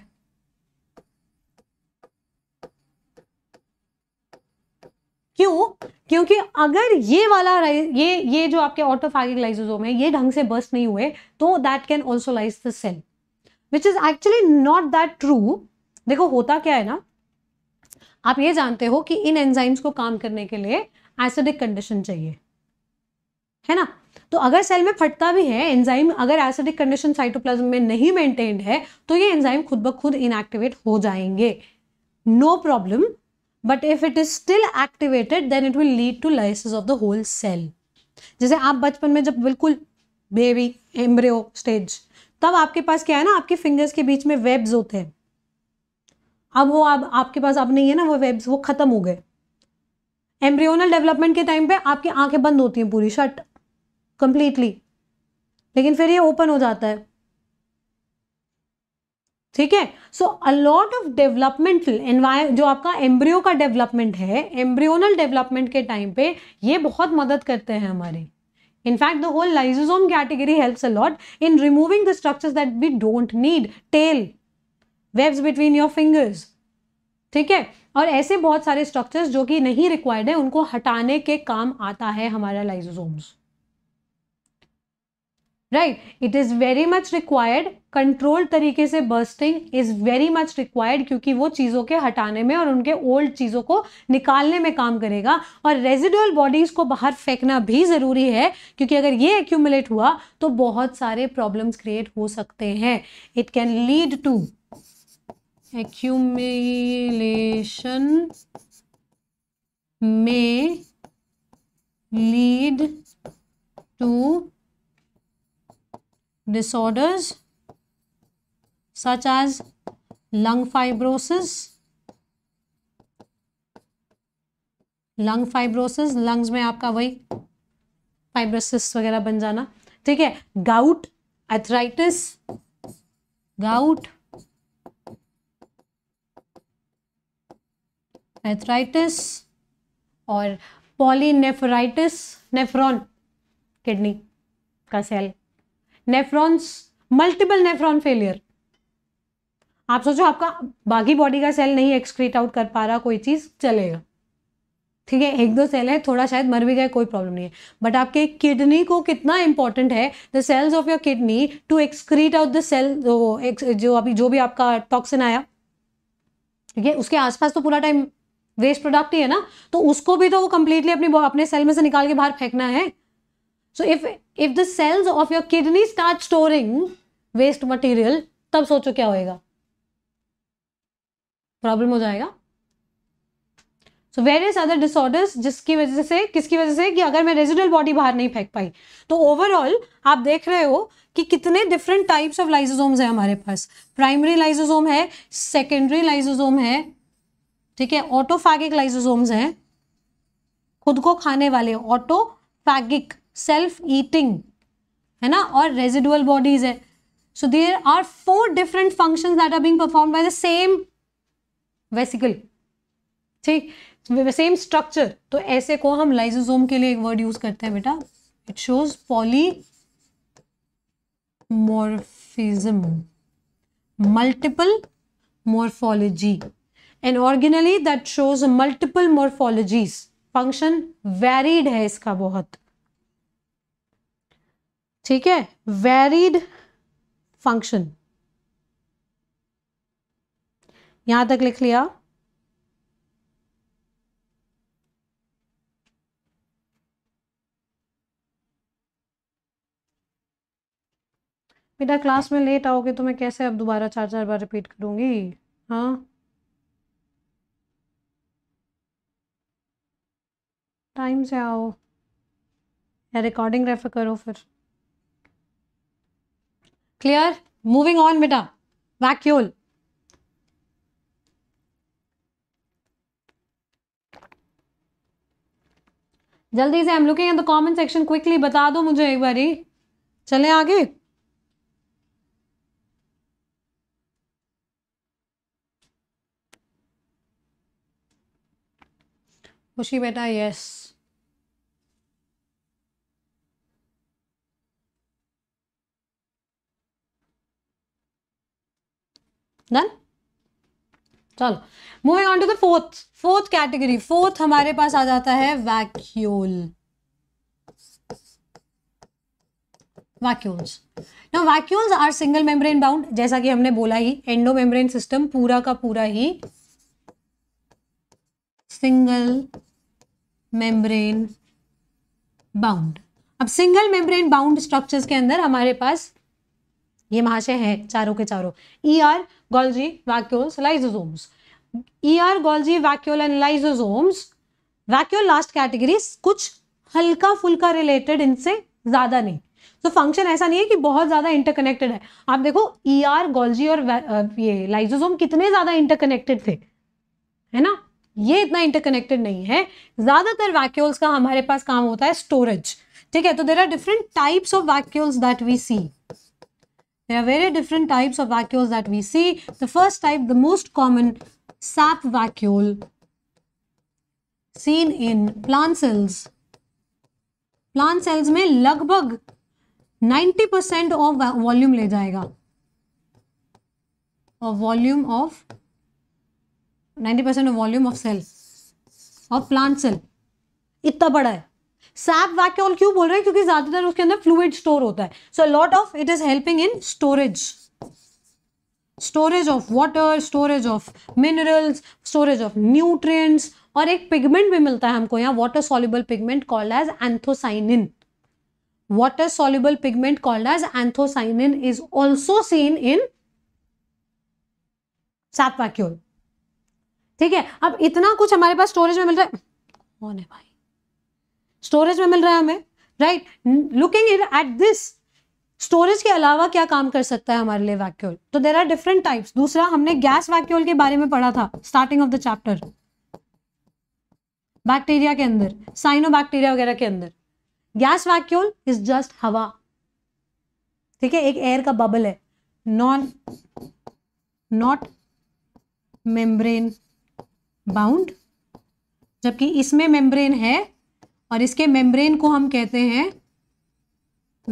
क्यों क्योंकि अगर ये वाला ये ये जो आपके ऑटोफैगिक लाइसोसोम है ये ढंग से बस्ट नहीं हुए तो that can also lyse the cell which is actually not that true देखो होता क्या है ना आप ये जानते हो कि इन एंजाइम्स को काम करने के लिए एसिडिक कंडीशन चाहिए है ना तो अगर सेल में फटता भी है एंजाइम अगर एसिडिक कंडीशन साइटोप्लाज्म में नहीं मेंटेन्ड है तो ये एंजाइम खुद ब खुद इनएक्टिवेट हो जाएंगे no problem but if it is still activated then it will lead to lysis of the whole cell जैसे आप बचपन में जब बिल्कुल बेबी एम्ब्रियो स्टेज तब आपके पास क्या है ना आपके फिंगर्स के बीच में वेब्स होते हैं अब वो आप आपके पास अब नहीं है ना वो वेब्स वो ख़त्म हो गए एम्ब्रियोनल डेवलपमेंट के टाइम पे आपकी आंखें बंद होती हैं पूरी शट कंप्लीटली लेकिन फिर ये ओपन हो जाता है ठीक है सो अलॉट ऑफ डेवलपमेंटल एनवाय जो आपका एम्ब्रियो का डेवलपमेंट है एम्ब्रियोनल डेवलपमेंट के टाइम पे ये बहुत मदद करते हैं हमारे in fact the whole lysosome category helps a lot in removing the structures that we don't need tail webs between your fingers ठीक है और ऐसे बहुत सारे स्ट्रक्चर्स जो कि नहीं रिक्वायर्ड है उनको हटाने के काम आता है हमारा lysosomes right it is very much required control तरीके से bursting is very much required क्योंकि वो चीज़ों के हटाने में और उनके ओल्ड चीज़ों को निकालने में काम करेगा और रेजिडुअल बॉडीज़ को बाहर फेंकना भी ज़रूरी है क्योंकि अगर ये एक्यूमुलेट हुआ तो बहुत सारे प्रॉब्लम्स क्रिएट हो सकते हैं it can lead to accumulation में lead to disorders such as lung fibrosis lung fibrosis lungs में आपका वही फाइब्रोसिस वगैरह बन जाना ठीक है गाउट एथराइटिस गाउट एथराइटिस और पॉलीनेफराइटिस नेफ्रॉन किडनी का cell nephrons multiple nephron failure आप सोचो आपका बाकी बॉडी का सेल नहीं एक्सक्रीट आउट कर पा रहा कोई चीज़ चलेगा ठीक है एक दो सेल है थोड़ा शायद मर भी गए कोई प्रॉब्लम नहीं है बट आपके किडनी को कितना इंपॉर्टेंट है the cells of your kidney to excrete out the cell जो अभी जो भी आपका टॉक्सिन आया ठीक है उसके आसपास तो पूरा टाइम वेस्ट प्रोडक्ट ही है ना तो उसको भी तो वो कंप्लीटली अपनी अपने सेल में से निकाल के बाहर फेंकना है so if if the cells of your kidney start storing waste material तब सोचो क्या होएगा प्रॉब्लम हो जाएगा सो वेरियस अदर डिसऑर्डर्स जिसकी वजह से किसकी वजह से कि अगर मैं रेजिडल बॉडी बाहर नहीं फेंक पाई तो ओवरऑल आप देख रहे हो कि कितने डिफरेंट टाइप्स ऑफ लाइजोजोम्स हैं हमारे पास प्राइमरी लाइजोजोम है सेकेंडरी लाइजोजोम है ठीक है ऑटोफैगिक लाइसोसोम्स हैं खुद को खाने वाले ऑटोफैगिक सेल्फ ईटिंग है ना और रेजिडुअल बॉडीज है so there are four different function that are being perform by the same vesicle ठीक सेम स्ट्रक्चर तो ऐसे को हम लाइजोजोम के लिए एक वर्ड यूज करते हैं बेटा it shows morphism multiple morphology an organelle that shows multiple morphologies function varied है इसका बहुत ठीक है वेरीड फंक्शन यहां तक लिख लिया बेटा क्लास में लेट आओगे तो मैं कैसे अब दोबारा चार चार बार रिपीट करूंगी हाँ टाइम से आओ या रिकॉर्डिंग रेफर करो फिर क्लियर मूविंग ऑन बेटा वैक्यूल जल्दी से हम looking in the comment section quickly बता दो मुझे एक बारी चले आगे खुशी बेटा यस डन चलो moving on to the fourth fourth category fourth हमारे पास आ जाता है वैक्यूल वैक्यूल्स ना vacuoles are single membrane bound जैसा कि हमने बोला ही एंडो मेम्ब्रेन सिस्टम पूरा का पूरा ही सिंगल मेम्ब्रेन बाउंड अब सिंगल मेम्ब्रेन बाउंड स्ट्रक्चर्स के अंदर हमारे पास ये महाशय हैं चारों के चारों E R Golgi vacuoles lysosomes E R Golgi vacuole and lysosomes vacuole last category कुछ हल्का फुल्का रिलेटेड इनसे ज़्यादा नहीं तो फंक्शन ऐसा नहीं है कि बहुत ज़्यादा इंटरकनेक्टेड है आप देखो ई आर गोल्जी और ये लाइजोजोम कितने ज़्यादा इंटरकनेक्टेड थे है ना ये इतना इंटरकनेक्टेड नहीं है ज़्यादातर वैक्यूल्स का हमारे पास काम होता है स्टोरेज ठीक है तो there are different types of vacuoles that we see There are very different types of vacuoles that we see. The first type, the most common sap vacuole seen in plant cells. Plant cells mein lagbhag 90% of volume le jayega जाएगा volume of 90% of volume of cell of plant cell itna bada hai sap vac vacuole क्यों बोल रहे हैं क्योंकि ज्यादातर उसके अंदर फ्लूड स्टोर होता है so lot of it is helping in storage storage of water storage of minerals storage of nutrients और एक पिगमेंट भी मिलता है हमको यहाँ water soluble pigment called as anthocyanin water soluble pigment called as anthocyanin is also seen in sap vacuole ठीक है अब इतना कुछ हमारे पास स्टोरेज में मिल रहा है है भाई स्टोरेज में मिल रहा है हमें right looking at this storage के अलावा क्या काम कर सकता है हमारे लिए वैक्यूल तो देर आर डिफरेंट टाइप्स दूसरा हमने गैस वैक्यूल के बारे में पढ़ा था starting of the chapter bacteria के अंदर साइनो बैक्टीरिया वगैरह के अंदर गैस वैक्यूल इज जस्ट हवा ठीक है एक एयर का बबल है नॉन नॉट मेम्ब्रेन बाउंड जबकि इसमें मेम्ब्रेन है और इसके मेम्ब्रेन को हम कहते हैं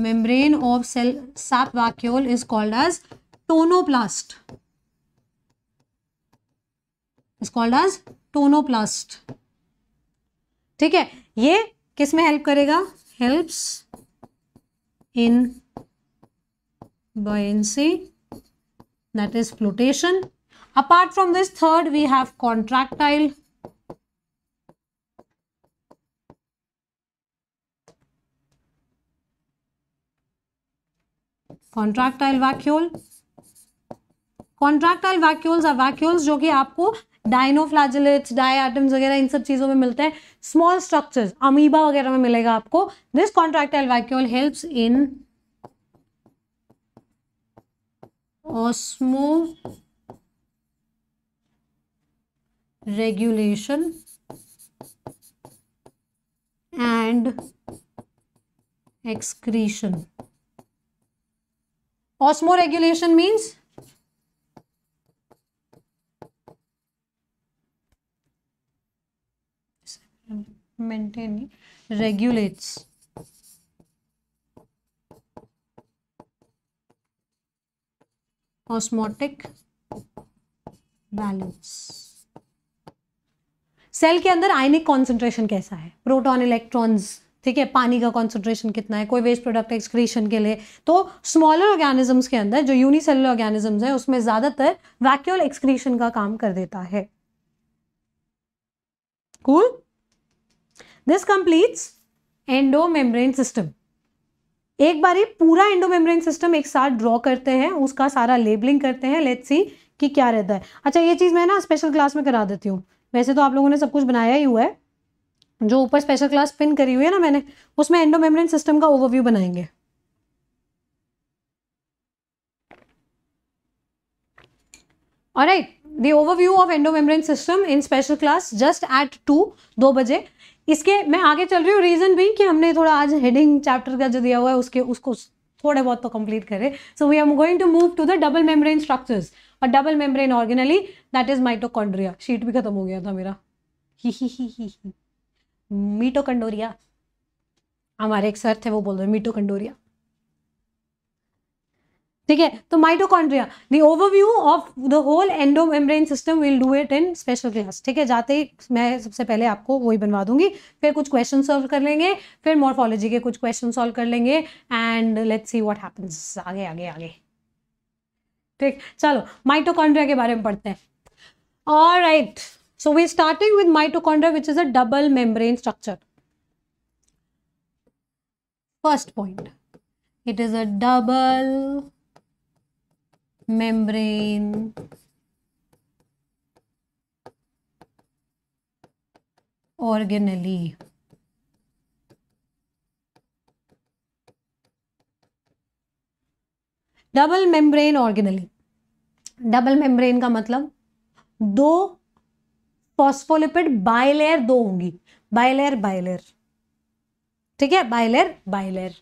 membrane of cell sap vacuole is called as tonoplast is called as tonoplast ठीक है ये किस में हेल्प करेगा helps in buoyancy that is flotation apart from this third we have contractile contractile vacuole contractile vacuoles are vacuoles जो कि आपको डायनोफ्लाजिलेट्स आइटम्स वगैरह इन सब चीज़ों में मिलते हैं स्मॉल स्ट्रक्चर्स अमीबा वगैरह में मिलेगा आपको this contractile vacuole helps in osmoregulation and excretion osmoregulation means maintain regulates osmotic balance cell के अंदर आयनिक कॉन्सेंट्रेशन कैसा है प्रोटॉन इलेक्ट्रॉन्स ठीक है पानी का कॉन्सेंट्रेशन कितना है कोई वेस्ट प्रोडक्ट एक्सक्रीशन के लिए तो स्मॉलर ऑर्गेनिजम्स के अंदर जो यूनिसेलर ऑर्गेनिजम्स हैं उसमें ज़्यादातर वैक्यूल एक्सक्रीशन का काम कर देता है cool this completes endomembrane system एक बार ये पूरा एंडोमेम्ब्रेन सिस्टम एक साथ ड्रॉ करते हैं उसका सारा लेबलिंग करते हैं लेट्स सी कि क्या रहता है अच्छा ये चीज़ मैं ना स्पेशल क्लास में करा देती हूँ वैसे तो आप लोगों ने सब कुछ बनाया ही हुआ है जो ऊपर स्पेशल क्लास पिन करी हुई है ना मैंने उसमें एंडोमेम्ब्रेन सिस्टम का ओवरव्यू बनाएंगे alright the overview of endomembrane system in special class just at two दो बजे इसके मैं आगे चल रही हूँ रीज़न भी कि हमने थोड़ा आज हेडिंग चैप्टर का जो दिया हुआ है उसके उसको थोड़े बहुत तो कंप्लीट करें so we are going to move to the double membrane structures और double membrane organelle that is mitochondria sheet भी खत्म हो गया था मेरा ही ही ही ही ही मीटो कंडोरिया हमारे एक सर थे वो बोल रहे मीटो कंडोरिया ठीक है तो mitochondria the overview of the whole endomembrane system will do it in special class ठीक है जाते ही मैं सबसे पहले आपको वही बनवा दूंगी फिर कुछ क्वेश्चन सॉल्व कर लेंगे फिर मॉर्फोलॉजी के कुछ क्वेश्चन सॉल्व कर लेंगे and let's see what happens आगे आगे आगे ठीक चलो माइटोकॉन्ड्रिया के बारे में पढ़ते हैं और right right. So we're starting with mitochondria, which is a double membrane structure. First point, it is a double membrane organelle. Double membrane organelle double membrane का मतलब दो फॉस्फोलिपिड बायलेयर दो होंगी बायलेयर बायलेयर ठीक है bilayer bilayer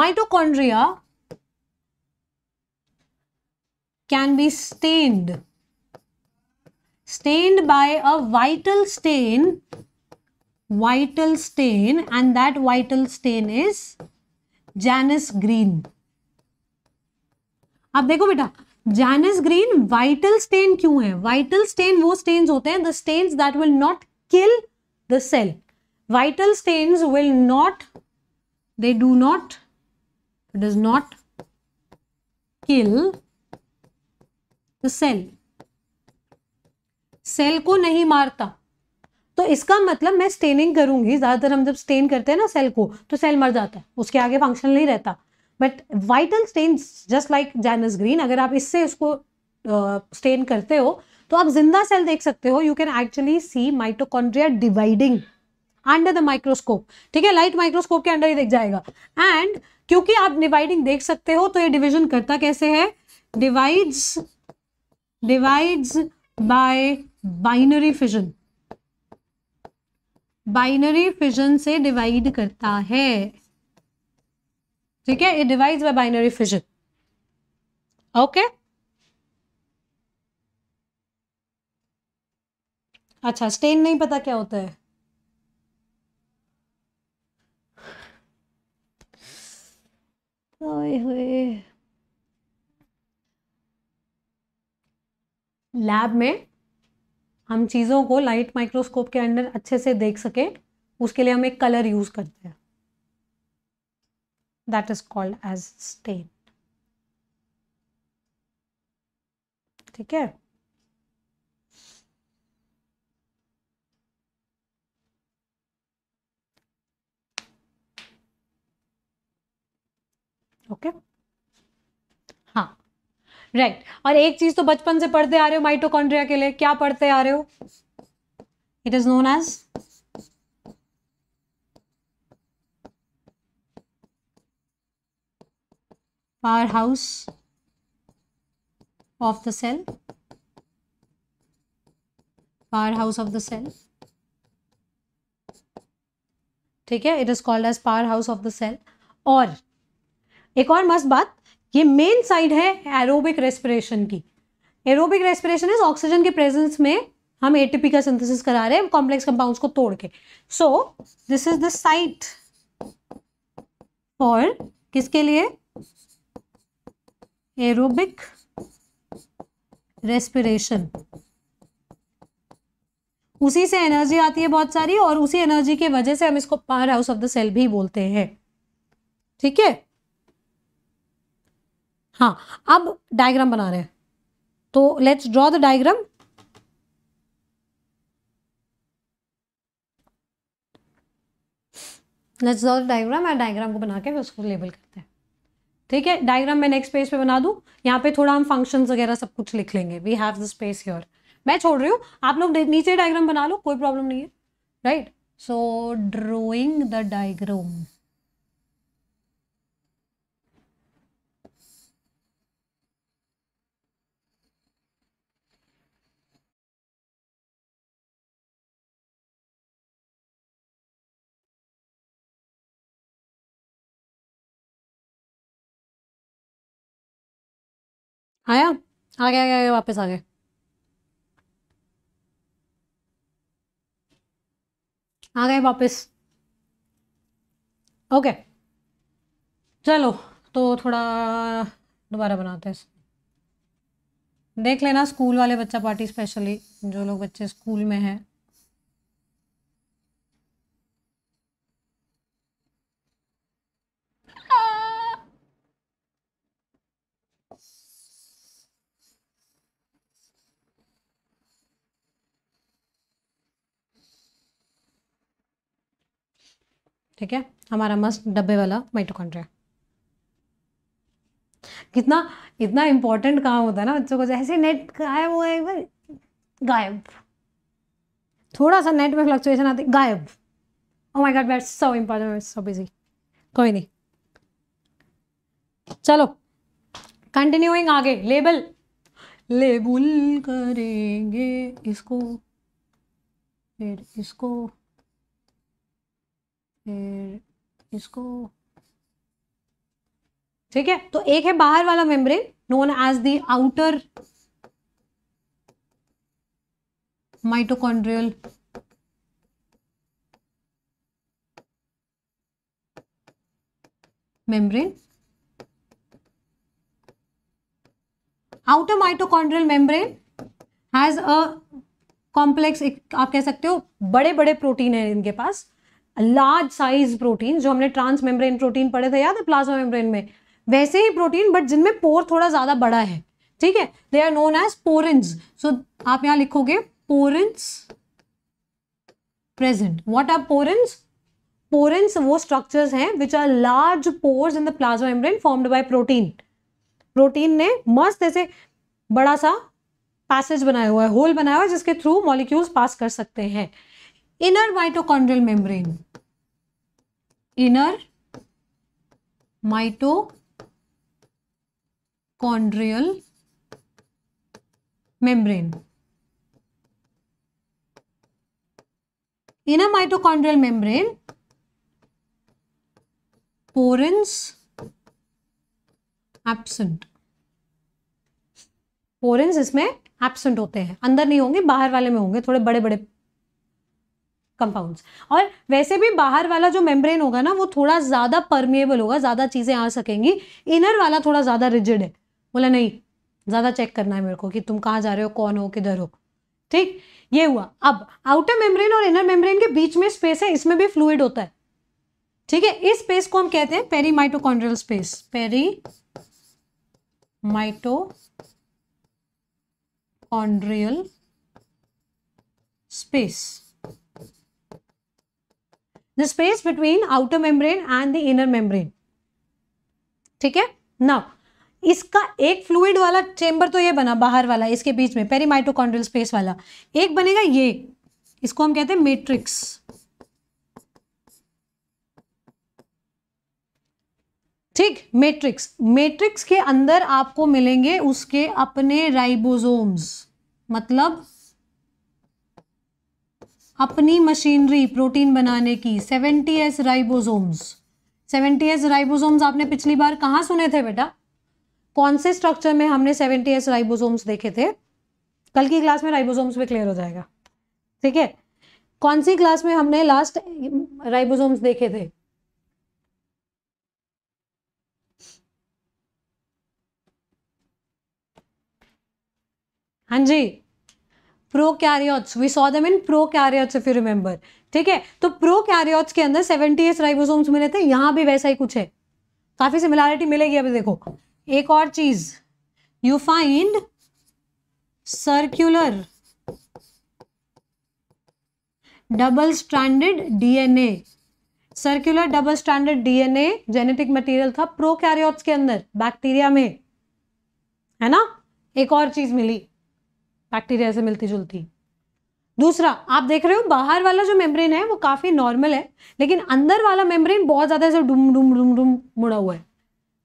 mitochondria can be stained stained by a vital stain vital stain and that vital stain is Janus green आप देखो बेटा जैनिस ग्रीन वाइटल स्टेन क्यों है वाइटल स्टेन वो स्टेन होते हैं the stains that will not kill the cell vital stain will not they do not does not kill the cell cell को नहीं मारता तो इसका मतलब मैं स्टेनिंग करूंगी ज्यादातर हम जब स्टेन करते हैं ना सेल को तो सेल मर जाता है उसके आगे फंक्शन नहीं रहता but vital stain just like Janus green अगर आप इससे उसको स्टेन uh, करते हो तो आप जिंदा सेल देख सकते हो you can actually see mitochondria dividing under the microscope ठीक है लाइट माइक्रोस्कोप के अंडर ही दिख जाएगा एंड क्योंकि आप डिवाइडिंग देख सकते हो तो ये डिविजन करता कैसे है divides divides by binary fission binary fission से डिवाइड करता है ठीक है it divide by binary fission okay अच्छा स्टेन नहीं पता क्या होता है लैब में हम चीज़ों को लाइट माइक्रोस्कोप के अंदर अच्छे से देख सके उसके लिए हम एक कलर यूज़ करते हैं that is called as stain ठीक है ओके हाँ राइट और एक चीज तो बचपन से पढ़ते आ रहे हो माइटोकॉन्ड्रिया के लिए क्या पढ़ते आ रहे हो it is known as of of the cell house of the cell ठीक है it is called as powerhouse of the cell और एक और मस्त बात ये मेन साइड है एरोबिक रेस्पिरेशन की एरोबिक रेस्पिरेशन इज ऑक्सीजन के प्रेजेंस में हम एटीपी का सिंथेसिस करा रहे हैं कॉम्प्लेक्स कंपाउंड्स को तोड़ के so this is the site for किसके लिए एरोबिक रेस्पिरेशन उसी से एनर्जी आती है बहुत सारी और उसी एनर्जी की वजह से हम इसको powerhouse of the cell भी बोलते हैं ठीक है हाँ अब डायग्राम बना रहे हैं तो let's draw the diagram let's draw the diagram और डायग्राम को बना के उसको लेबल करते हैं ठीक है डायग्राम मैं नेक्स्ट पेज पे बना दूँ यहाँ पे थोड़ा हम फंक्शन वगैरह सब कुछ लिख लेंगे we have the space your मैं छोड़ रही हूँ आप लोग नीचे डायग्राम बना लो कोई प्रॉब्लम नहीं है right so drawing the diagram आया आ गया गया वापस आ गए आ गए वापस ओके चलो तो थोड़ा दोबारा बनाते हैं देख लेना स्कूल वाले बच्चा पार्टी स्पेशली जो लोग बच्चे स्कूल में हैं ठीक है हमारा मस्त डब्बे वाला माइटोकॉन्ड्रिया कितना इतना इंपॉर्टेंट काम होता है ना बच्चों को जैसे नेट गायब हो एक गायब थोड़ा सा नेट में फ्लक्चुएशन आती गायब oh my God we so important so busy कोई नहीं चलो कंटिन्यूइंग आगे लेबल लेबल करेंगे इसको फिर इसको फिर इसको ठीक है तो एक है बाहर वाला membrane known as the outer mitochondrial membrane outer mitochondrial membrane has a complex आप कह सकते हो बड़े बड़े प्रोटीन है इनके पास लार्ज साइज प्रोटीन जो हमने ट्रांस मेम्ब्रेन प्रोटीन पढ़े थे याद है प्लाज्मा मेम्ब्रेन में वैसे ही प्रोटीन बट जिनमें पोर थोड़ा ज़्यादा बड़ा है ठीक है they are known as porins सो आप यहां लिखोगे porins present what are porins porins वो स्ट्रक्चर्स हैं which are large pores in the plasma membrane formed by protein protein ने मस्त ऐसे बड़ा सा पैसेज बनाया हुआ है होल बनाया हुआ है जिसके थ्रू मॉलिक्यूल्स पास कर सकते हैं inner mitochondrial membrane inner mitochondrial membrane in a mitochondrial membrane porins absent porins इसमें एब्सेंट होते हैं अंदर नहीं होंगे बाहर वाले में होंगे थोड़े बड़े बड़े कंपाउंड्स और वैसे भी बाहर वाला जो मेम्ब्रेन होगा ना वो थोड़ा ज़्यादा परमिएबल होगा ज़्यादा चीज़ें आ सकेंगी इनर वाला थोड़ा ज़्यादा रिजिड है बोला नहीं ज़्यादा चेक करना है मेरे को कि तुम कहाँ जा रहे हो कौन हो किधर हो ठीक ये हुआ अब आउटर मेम्ब्रेन और इनर मेम्ब्रेन के बीच में स्पेस है इसमें भी फ्लूड होता है ठीक है इस स्पेस को हम कहते हैं perimitochondrial space perimitochondrial space the space between outer membrane and the inner membrane ठीक है ना इसका एक फ्लूड वाला चेंबर तो ये बना बाहर वाला इसके बीच में पेरीमाइटोकॉन्ड्रियल स्पेस वाला एक बनेगा ये इसको हम कहते हैं मेट्रिक्स ठीक मेट्रिक्स मेट्रिक्स के अंदर आपको मिलेंगे उसके अपने राइबोसोम्स मतलब अपनी मशीनरी प्रोटीन बनाने की seventy S ribosomes seventy S ribosomes आपने पिछली बार कहाँ सुने थे बेटा कौन से स्ट्रक्चर में हमने सेवेंटी एस राइबोसोम्स देखे थे कल की क्लास में राइबोसोम्स भी क्लियर हो जाएगा ठीक है कौन सी क्लास में हमने लास्ट राइबोसोम्स देखे थे हाँ जी prokaryotes we saw them in prokaryotes if you remember ठीक है तो प्रोकैरियोट्स के अंदर सेवेंटी राइबोसोम्स मिले थे यहां भी वैसा ही कुछ है काफ़ी सिमिलैरिटी मिलेगी अभी देखो एक और चीज़ you find circular double stranded DNA circular double standard DNA genetic material था प्रोकैरियोट्स के अंदर बैक्टीरिया में है ना एक और चीज मिली बैक्टीरिया से मिलती जुलती दूसरा आप देख रहे हो बाहर वाला जो मेम्ब्रेन है वो काफ़ी नॉर्मल है लेकिन अंदर वाला मेम्ब्रेन बहुत ज़्यादा ऐसे डुम डुम डुम डुम मुड़ा हुआ है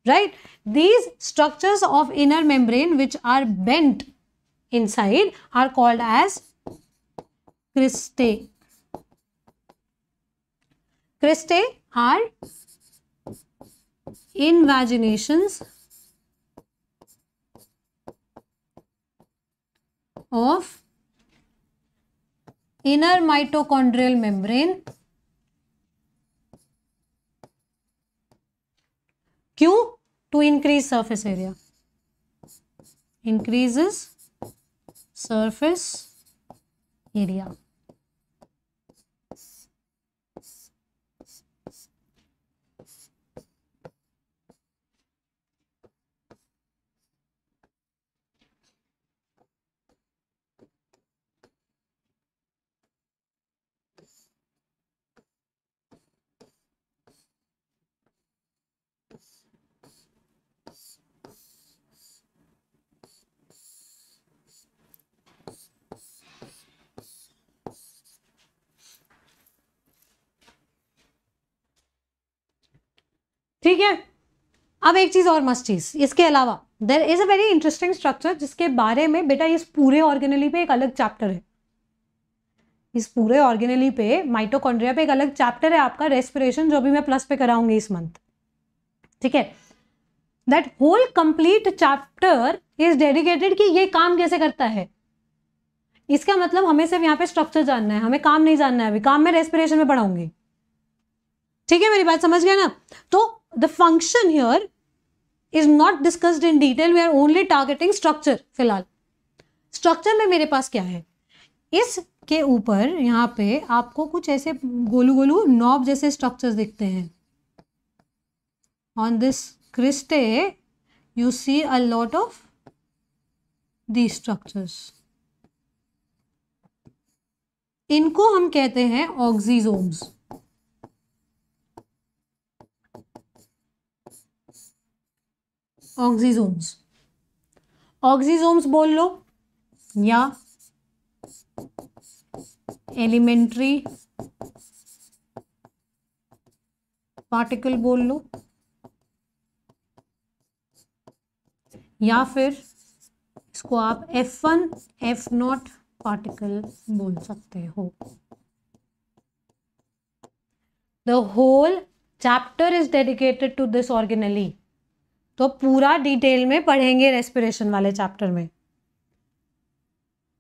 right these structures of inner membrane which are bent side are called as cristae cristae are invaginations of inner mitochondrial membrane Q to increase surface area increases surface area ठीक है अब एक चीज़ और मस्त चीज़ इसके अलावा there is a very interesting structure जिसके बारे में बेटा इस पूरे ऑर्गेनली पे एक अलग चैप्टर है इस पूरे ऑर्गेनली पे माइटोकॉन्ड्रिया पे एक अलग चैप्टर है आपका रेस्पिरेशन जो भी मैं प्लस पे कराऊंगी इस मंथ ठीक है that whole complete chapter is dedicated कि ये काम कैसे करता है इसका मतलब हमें सिर्फ यहाँ पे स्ट्रक्चर जानना है हमें काम नहीं जानना है अभी काम में रेस्पिरेशन में पढ़ाऊंगी ठीक है मेरी बात समझ गया ना तो the function here is not discussed in detail. We are only targeting structure फिलहाल स्ट्रक्चर में मेरे पास क्या है इस के ऊपर यहाँ पे आपको कुछ ऐसे गोलू गोलू नॉब जैसे स्ट्रक्चर्स दिखते हैं on this cristae you see a lot of the structures इनको हम कहते हैं ऑक्सीजोम्स ऑक्सीजोम्स ऑक्सीजोम्स बोल लो या एलिमेंट्री पार्टिकल बोल लो या फिर इसको आप F F0 F naught particle बोल सकते हो the whole chapter is dedicated to this organelle तो पूरा डिटेल में पढ़ेंगे रेस्पिरेशन वाले चैप्टर में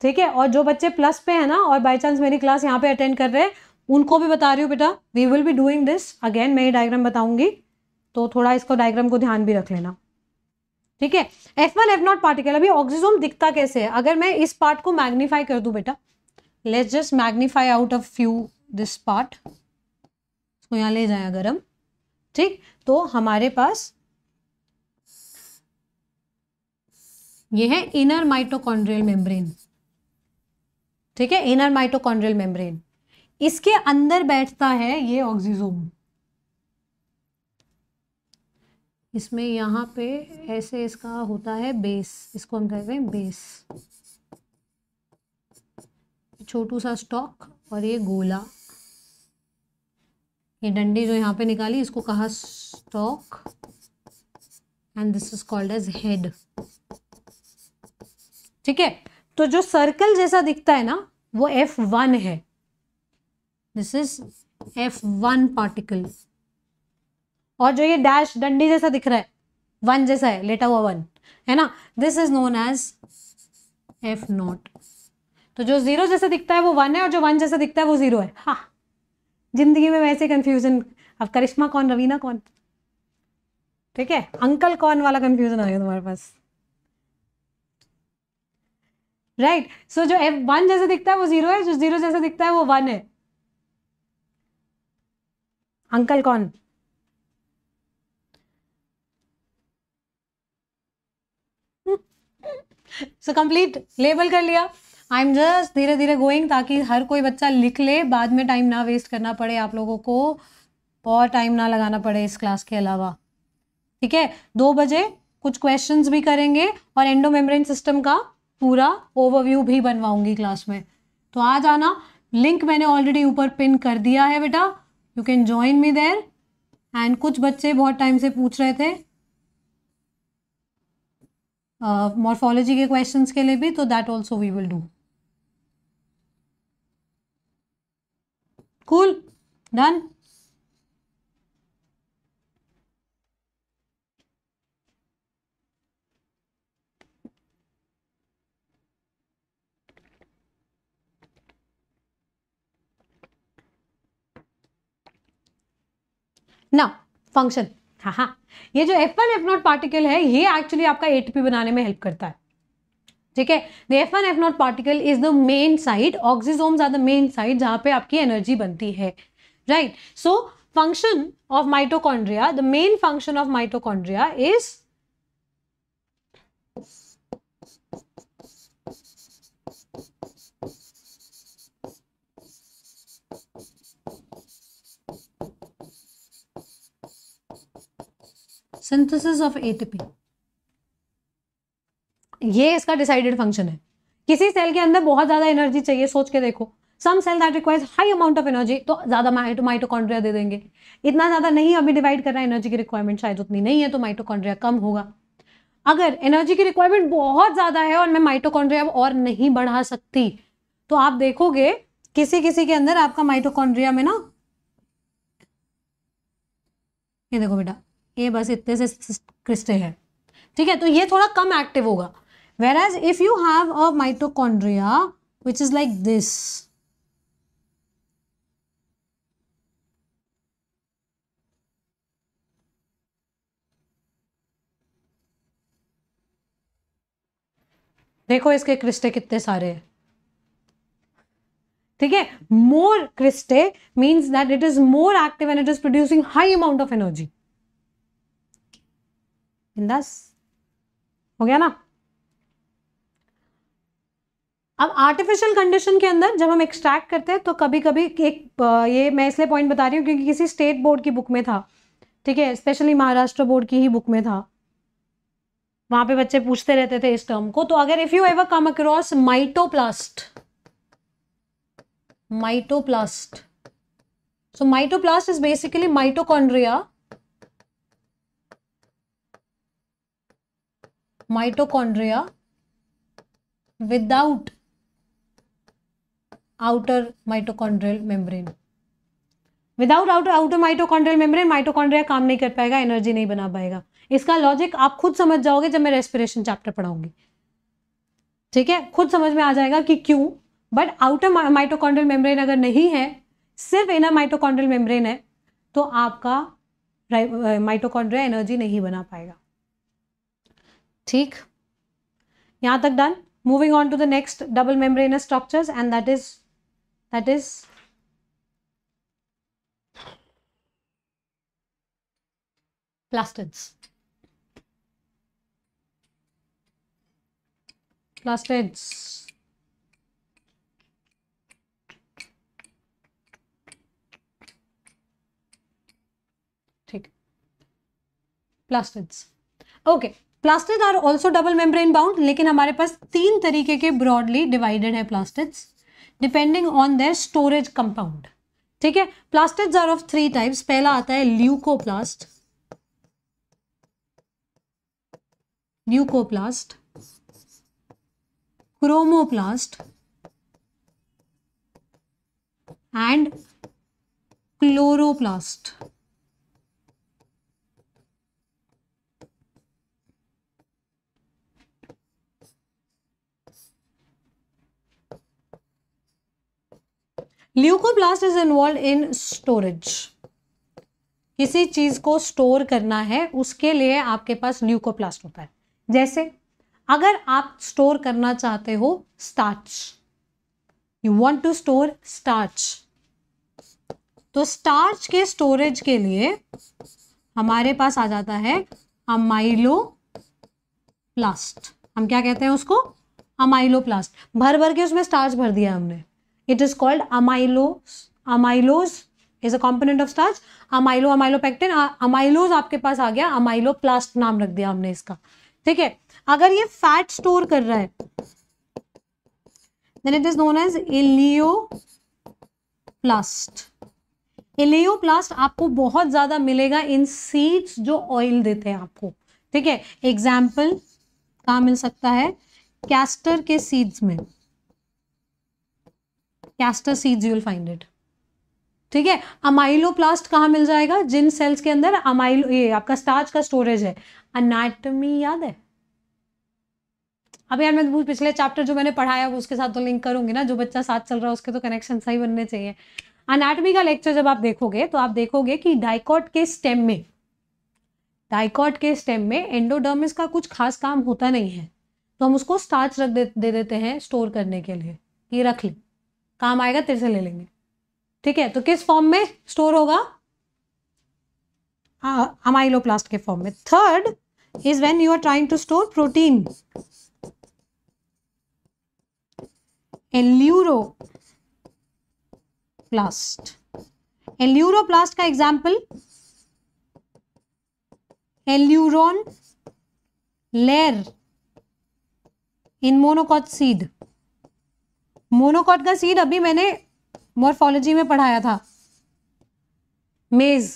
ठीक है और जो बच्चे प्लस पे है ना और बाई चांस मेरी क्लास यहाँ पे अटेंड कर रहे हैं उनको भी बता रही हूँ बेटा we will be doing this again मैं ये डायग्राम बताऊंगी तो थोड़ा इसको डायग्राम को ध्यान भी रख लेना ठीक है F one F naught particle अभी ऑक्सीजोम दिखता कैसे है अगर मैं इस पार्ट को मैग्नीफाई कर दू बेटा let's just magnify out of few this part इसको यहाँ ले जाए अगर हम ठीक तो हमारे पास ये है इनर माइटोकॉन्ड्रियल मेम्ब्रेन ठीक है इनर माइटोकॉन्ड्रियल मेम्ब्रेन इसके अंदर बैठता है ये ऑक्सीजोम इसमें यहां पे ऐसे इसका होता है बेस इसको हम कहते हैं बेस छोटू सा स्टॉक और ये गोला ये डंडी जो यहाँ पे निकाली इसको कहा stalk and this is called as head ठीक है तो जो सर्कल जैसा दिखता है ना वो एफ वन है this is F one particle और जो ये डैश डंडी जैसा दिख रहा है वन जैसा है लेटा हुआ वन है ना this is known as F naught तो जो जीरो जैसा दिखता है वो वन है और जो वन जैसा दिखता है वो जीरो है हाँ जिंदगी में वैसे कंफ्यूजन अब करिश्मा कौन रवीना कौन ठीक है अंकल कौन वाला कंफ्यूजन आ गया तुम्हारे पास राइट right? सो so, जो एफ वन जैसा दिखता है वो जीरो है जो जीरो जैसा दिखता है वो वन है अंकल कौन सो कंप्लीट लेबल कर लिया आई एम जस्ट धीरे धीरे गोइंग ताकि हर कोई बच्चा लिख ले बाद में टाइम ना वेस्ट करना पड़े आप लोगों को और टाइम ना लगाना पड़े इस क्लास के अलावा ठीक है दो बजे कुछ क्वेश्चंस भी करेंगे और एंडोमेम्ब्रेन सिस्टम का पूरा ओवरव्यू भी बनवाऊंगी क्लास में तो आ जाना लिंक मैंने ऑलरेडी ऊपर पिन कर दिया है बेटा you can join me there and कुछ बच्चे बहुत टाइम से पूछ रहे थे मॉर्फोलॉजी uh, के क्वेश्चंस के लिए भी तो that also we will do cool done ना फंक्शन हाँ हाँ ये जो F one F naught particle है ये एक्चुअली आपका एटीपी बनाने में हेल्प करता है ठीक है the F one F naught particle is the main site oxysomes are the main site जहाँ पे आपकी एनर्जी बनती है right so function of mitochondria the main function of mitochondria is synthesis of ATP ये इसका डिसाइडेड फंक्शन है किसी सेल के अंदर बहुत ज्यादा एनर्जी चाहिए सोच के देखो some cell that requires high amount of energy तो ज्यादा माइटोकॉन्ड्रिया दे देंगे इतना ज्यादा नहीं अभी डिवाइड करना एनर्जी की रिक्वायरमेंट शायद उतनी नहीं है तो माइटोकॉन्ड्रिया कम होगा अगर एनर्जी की रिक्वायरमेंट बहुत ज्यादा है और मैं माइटोकॉन्ड्रिया और नहीं बढ़ा सकती तो आप देखोगे किसी किसी के अंदर आपका माइटोकॉन्ड्रिया में ना ये देखो बेटा ये बस इतने से क्रिस्टे है ठीक है तो ये थोड़ा कम एक्टिव होगा whereas if you have a mitochondria which is like this देखो इसके क्रिस्टे कितने सारे हैं ठीक है more cristae means that it is more active and it is producing high amount of energy दस हो गया ना अब आर्टिफिशियल कंडीशन के अंदर जब हम एक्सट्रैक्ट करते हैं तो कभी कभी एक ये मैं इसलिए पॉइंट बता रही हूँ क्योंकि किसी स्टेट बोर्ड की बुक में था ठीक है स्पेशली महाराष्ट्र बोर्ड की ही बुक में था वहाँ पे बच्चे पूछते रहते थे इस टर्म को तो अगर if you ever come across mitoplast mitoplast so mitoplast is basically mitochondria mitochondria without outer mitochondrial membrane without outer outer mitochondrial membrane mitochondria काम नहीं कर पाएगा एनर्जी नहीं बना पाएगा इसका लॉजिक आप खुद समझ जाओगे जब मैं रेस्पिरेशन चैप्टर पढ़ाऊंगी ठीक है खुद समझ में आ जाएगा कि क्यों बट आउटर माइटोकॉन्ड्रियल मेम्ब्रेन अगर नहीं है सिर्फ इनर माइटोकॉन्ड्रियल मेम्ब्रेन है तो आपका माइटोकॉन्ड्रिया एनर्जी नहीं बना पाएगा ठीक यहां तक done moving on to the next double membranous structures and that is that is plastids plastids ठीक okay okay plastid are also double membrane bound लेकिन हमारे पास तीन तरीके के ब्रॉडली डिवाइडेड है plastids depending on their storage compound ठीक है plastids are of three types पहला आता है leucoplast leucoplast chromoplast and chloroplast leucoplast is involve in storage किसी चीज को स्टोर करना है उसके लिए आपके पास ल्यूकोप्लास्ट होता है जैसे अगर आप स्टोर करना चाहते हो starch you want to store starch तो स्टार्च के स्टोरेज के लिए हमारे पास आ जाता है अमाइलो प्लास्ट हम क्या कहते हैं उसको अमाइलो प्लास्ट भर भर के उसमें स्टार्च भर दिया हमने it is called amylose amylose is a component of starch amylo amylopectin amylose आपके पास आ गया अमाइलोप्लास्ट नाम रख दिया हमने इसका ठीक है अगर ये फैट स्टोर कर रहा है then it is known as elaioplast plast आपको बहुत ज्यादा मिलेगा इन सीड्स जो ऑयल देते हैं आपको ठीक है एग्जाम्पल कहाँ मिल सकता है कैस्टर के सीड्स में castor seeds you will find it ठीक है अमाइलोप्लास्ट कहाँ मिल जाएगा जिन सेल्स के अंदर अमाइलो ये आपका स्टार्च का स्टोरेज है अनाटमी याद है अब यार मैं पिछले चैप्टर जो मैंने पढ़ाया वो उसके साथ तो लिंक करूंगी ना जो बच्चा साथ चल रहा है उसके तो कनेक्शन सही बनने चाहिए अनाटमी का लेक्चर जब आप देखोगे तो आप देखोगे कि डाइकॉट के स्टेम में डाइकॉट के स्टेम में एंडोडर्मिस का कुछ खास काम होता नहीं है तो हम उसको स्टार्च रख दे, दे देते हैं स्टोर करने के लिए ये रख ली काम आएगा तेरे से ले लेंगे ठीक है तो किस फॉर्म में स्टोर होगा अमाइलोप्लास्ट हाँ, के फॉर्म में third is when you are trying to store protein aleuro plast aleuroplast का example aleurone layer in monocot seed monocot का सीड अभी मैंने मोर्फोलॉजी में पढ़ाया था मेज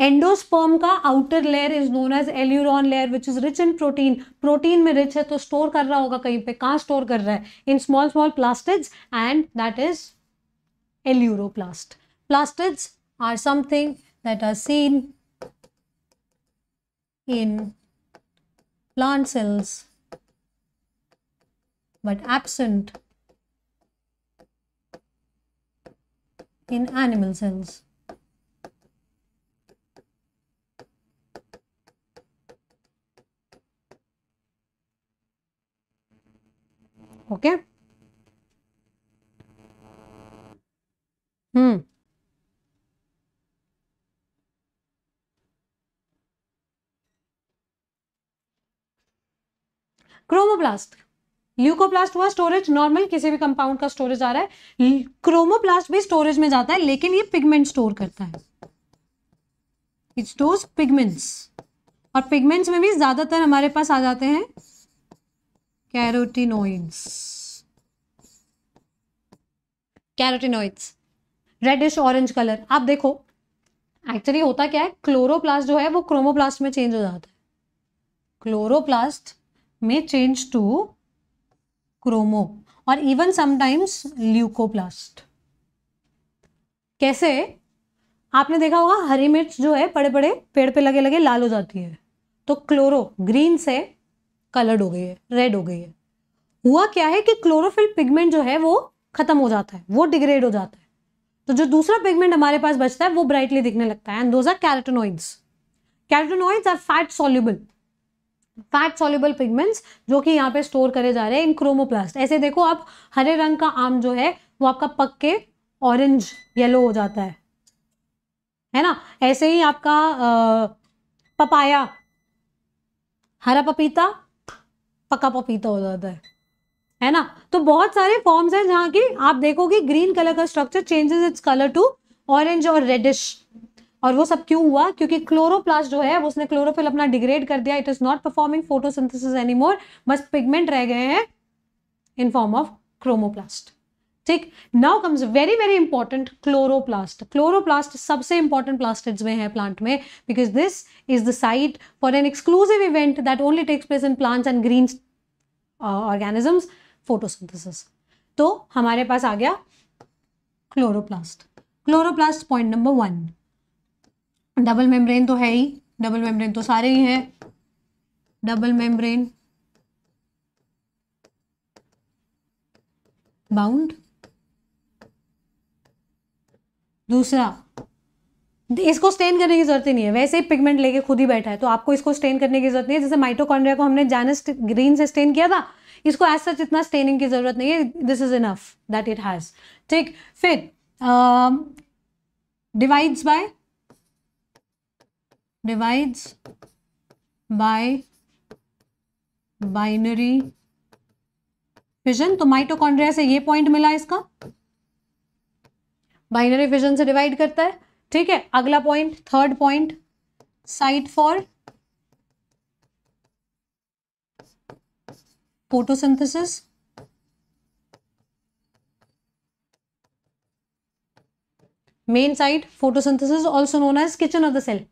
एंडोस्पर्म का outer layer is known as aleurone layer which is rich in protein protein में रिच है तो स्टोर कर रहा होगा कहीं पे कहाँ स्टोर कर रहा है in small small plastid and that is aleuroplast plastids are something that are seen in plant cells but absent in animal cells. Okay. Hmm. Chromoblast. Leucoplast हुआ स्टोरेज नॉर्मल किसी भी कंपाउंड का स्टोरेज आ रहा है क्रोमोप्लास्ट भी स्टोरेज में जाता है लेकिन ये पिगमेंट स्टोर करता है इट स्टोर्स पिगमेंट्स और पिगमेंट्स में भी ज्यादातर हमारे पास आ जाते हैं carotenoids carotenoids reddish orange colour आप देखो एक्चुअली होता क्या है क्लोरोप्लास्ट जो है वो क्रोमोप्लास्ट में चेंज हो जाता है क्लोरोप्लास्ट में चेंज टू क्रोमो और इवन समटाइम्स ल्यूकोप्लास्ट कैसे आपने देखा होगा हरी मिर्च जो है बड़े बड़े पेड़ पे लगे लगे लाल हो जाती है तो क्लोरो ग्रीन से कलर्ड हो गई है रेड हो गई है हुआ क्या है कि क्लोरोफिल पिगमेंट जो है वो खत्म हो जाता है वो डिग्रेड हो जाता है तो जो दूसरा पिगमेंट हमारे पास बचता है वो ब्राइटली दिखने लगता है and those are carotenoids carotenoids are fat soluble fat soluble pigments जो कि यहाँ पे स्टोर करे जा रहे हैं इन क्रोमोप्लास्ट ऐसे देखो आप हरे रंग का आम जो है वो आपका पक के ऑरेंज येलो हो जाता है है ना ऐसे ही आपका आ, पपाया हरा पपीता पक्का पपीता हो जाता है है ना तो बहुत सारे फॉर्म्स हैं जहाँ की आप देखोगे ग्रीन कलर का structure changes its colour to orange और रेडिश और वो सब क्यों हुआ क्योंकि क्लोरोप्लास्ट जो है उसने क्लोरोफिल अपना डिग्रेड कर दिया it is not performing photosynthesis anymore बस पिगमेंट रह गए हैं इन फॉर्म ऑफ क्रोमोप्लास्ट ठीक now comes very very important chloroplast chloroplast सबसे इंपॉर्टेंट प्लास्टिड्स में है प्लांट में because this is the site for an exclusive event that only takes place in plants and green organisms photosynthesis तो हमारे पास आ गया chloroplast chloroplast point number one double membrane तो है ही डबल मेम्ब्रेन तो सारे ही हैं डबल मेम्ब्रेन बाउंड दूसरा इसको स्टेन करने की जरूरत ही नहीं है वैसे ही पिगमेंट लेके खुद ही बैठा है तो आपको इसको स्टेन करने की जरूरत नहीं है जैसे माइटोकॉन्ड्रिया को हमने जानस ग्रीन से स्टेन किया था इसको एज सच इतना स्टेनिंग की जरूरत नहीं है this is enough that it has ठीक फिर divides by divides by binary fission तो माइटोकॉन्ड्रिया से ये पॉइंट मिला इसका बाइनरी फिजन से डिवाइड करता है ठीक है अगला point third point site for photosynthesis main site photosynthesis also known as kitchen of the cell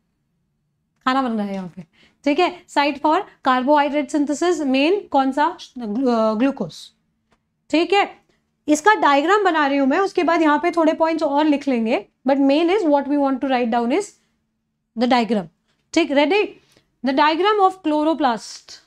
खाना बन रहा है यहाँ पे ठीक है site for carbohydrate synthesis main कौन सा ग्लूकोज ठीक है इसका डायग्राम बना रही हूं मैं उसके बाद यहाँ पे थोड़े पॉइंट्स और लिख लेंगे but main is what we want to write down is the diagram ठीक ready the diagram of chloroplast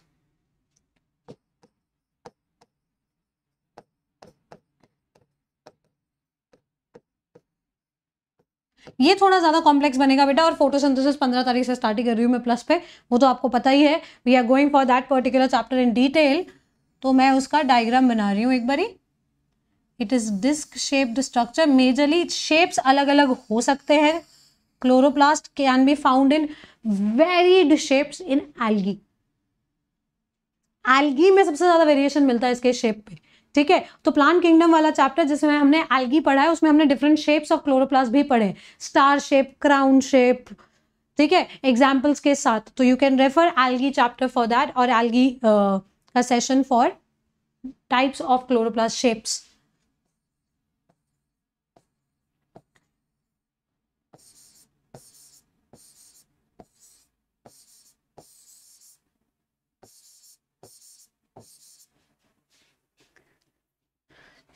ये थोड़ा ज़्यादा कॉम्प्लेक्स बनेगा बेटा और फोटोसिंथेसिस पंद्रह तारीख से स्टार्टिंग कर रही हूँ मैं प्लस पे वो तो आपको पता ही है we are going for that particular chapter in detail तो मैं उसका डायग्राम बना रही हूँ एक बारी it is disc shaped structure majorly shapes अलग अलग हो सकते हैं chloroplast can be found in varied shapes in algae algae में सबसे ज़्यादा वेरिएशन मिलता है इसके शेप पे ठीक है तो प्लांट किंगडम वाला चैप्टर जिसमें हमने एल्गी पढ़ा है उसमें हमने डिफरेंट शेप्स ऑफ क्लोरोप्लास्ट भी पढ़े स्टार शेप क्राउन शेप ठीक है एग्जाम्पल्स के साथ तो you can refer algae chapter for that और एल्गी का session for types of chloroplast shapes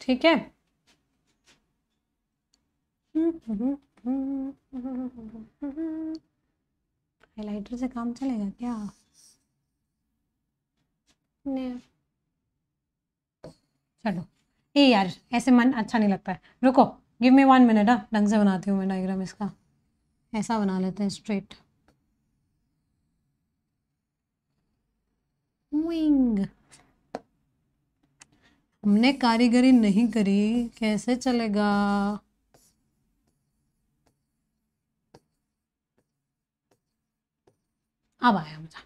ठीक है हाइलाइटर से काम चलेगा क्या चलो ए यार ऐसे मन अच्छा नहीं लगता है रुको गिव मी वन मिनट हाँ ढंग से बनाती हूँ मैं डायग्राम इसका ऐसा बना लेते हैं स्ट्रेट विंग हमने कारीगरी नहीं करी कैसे चलेगा अब आया मजा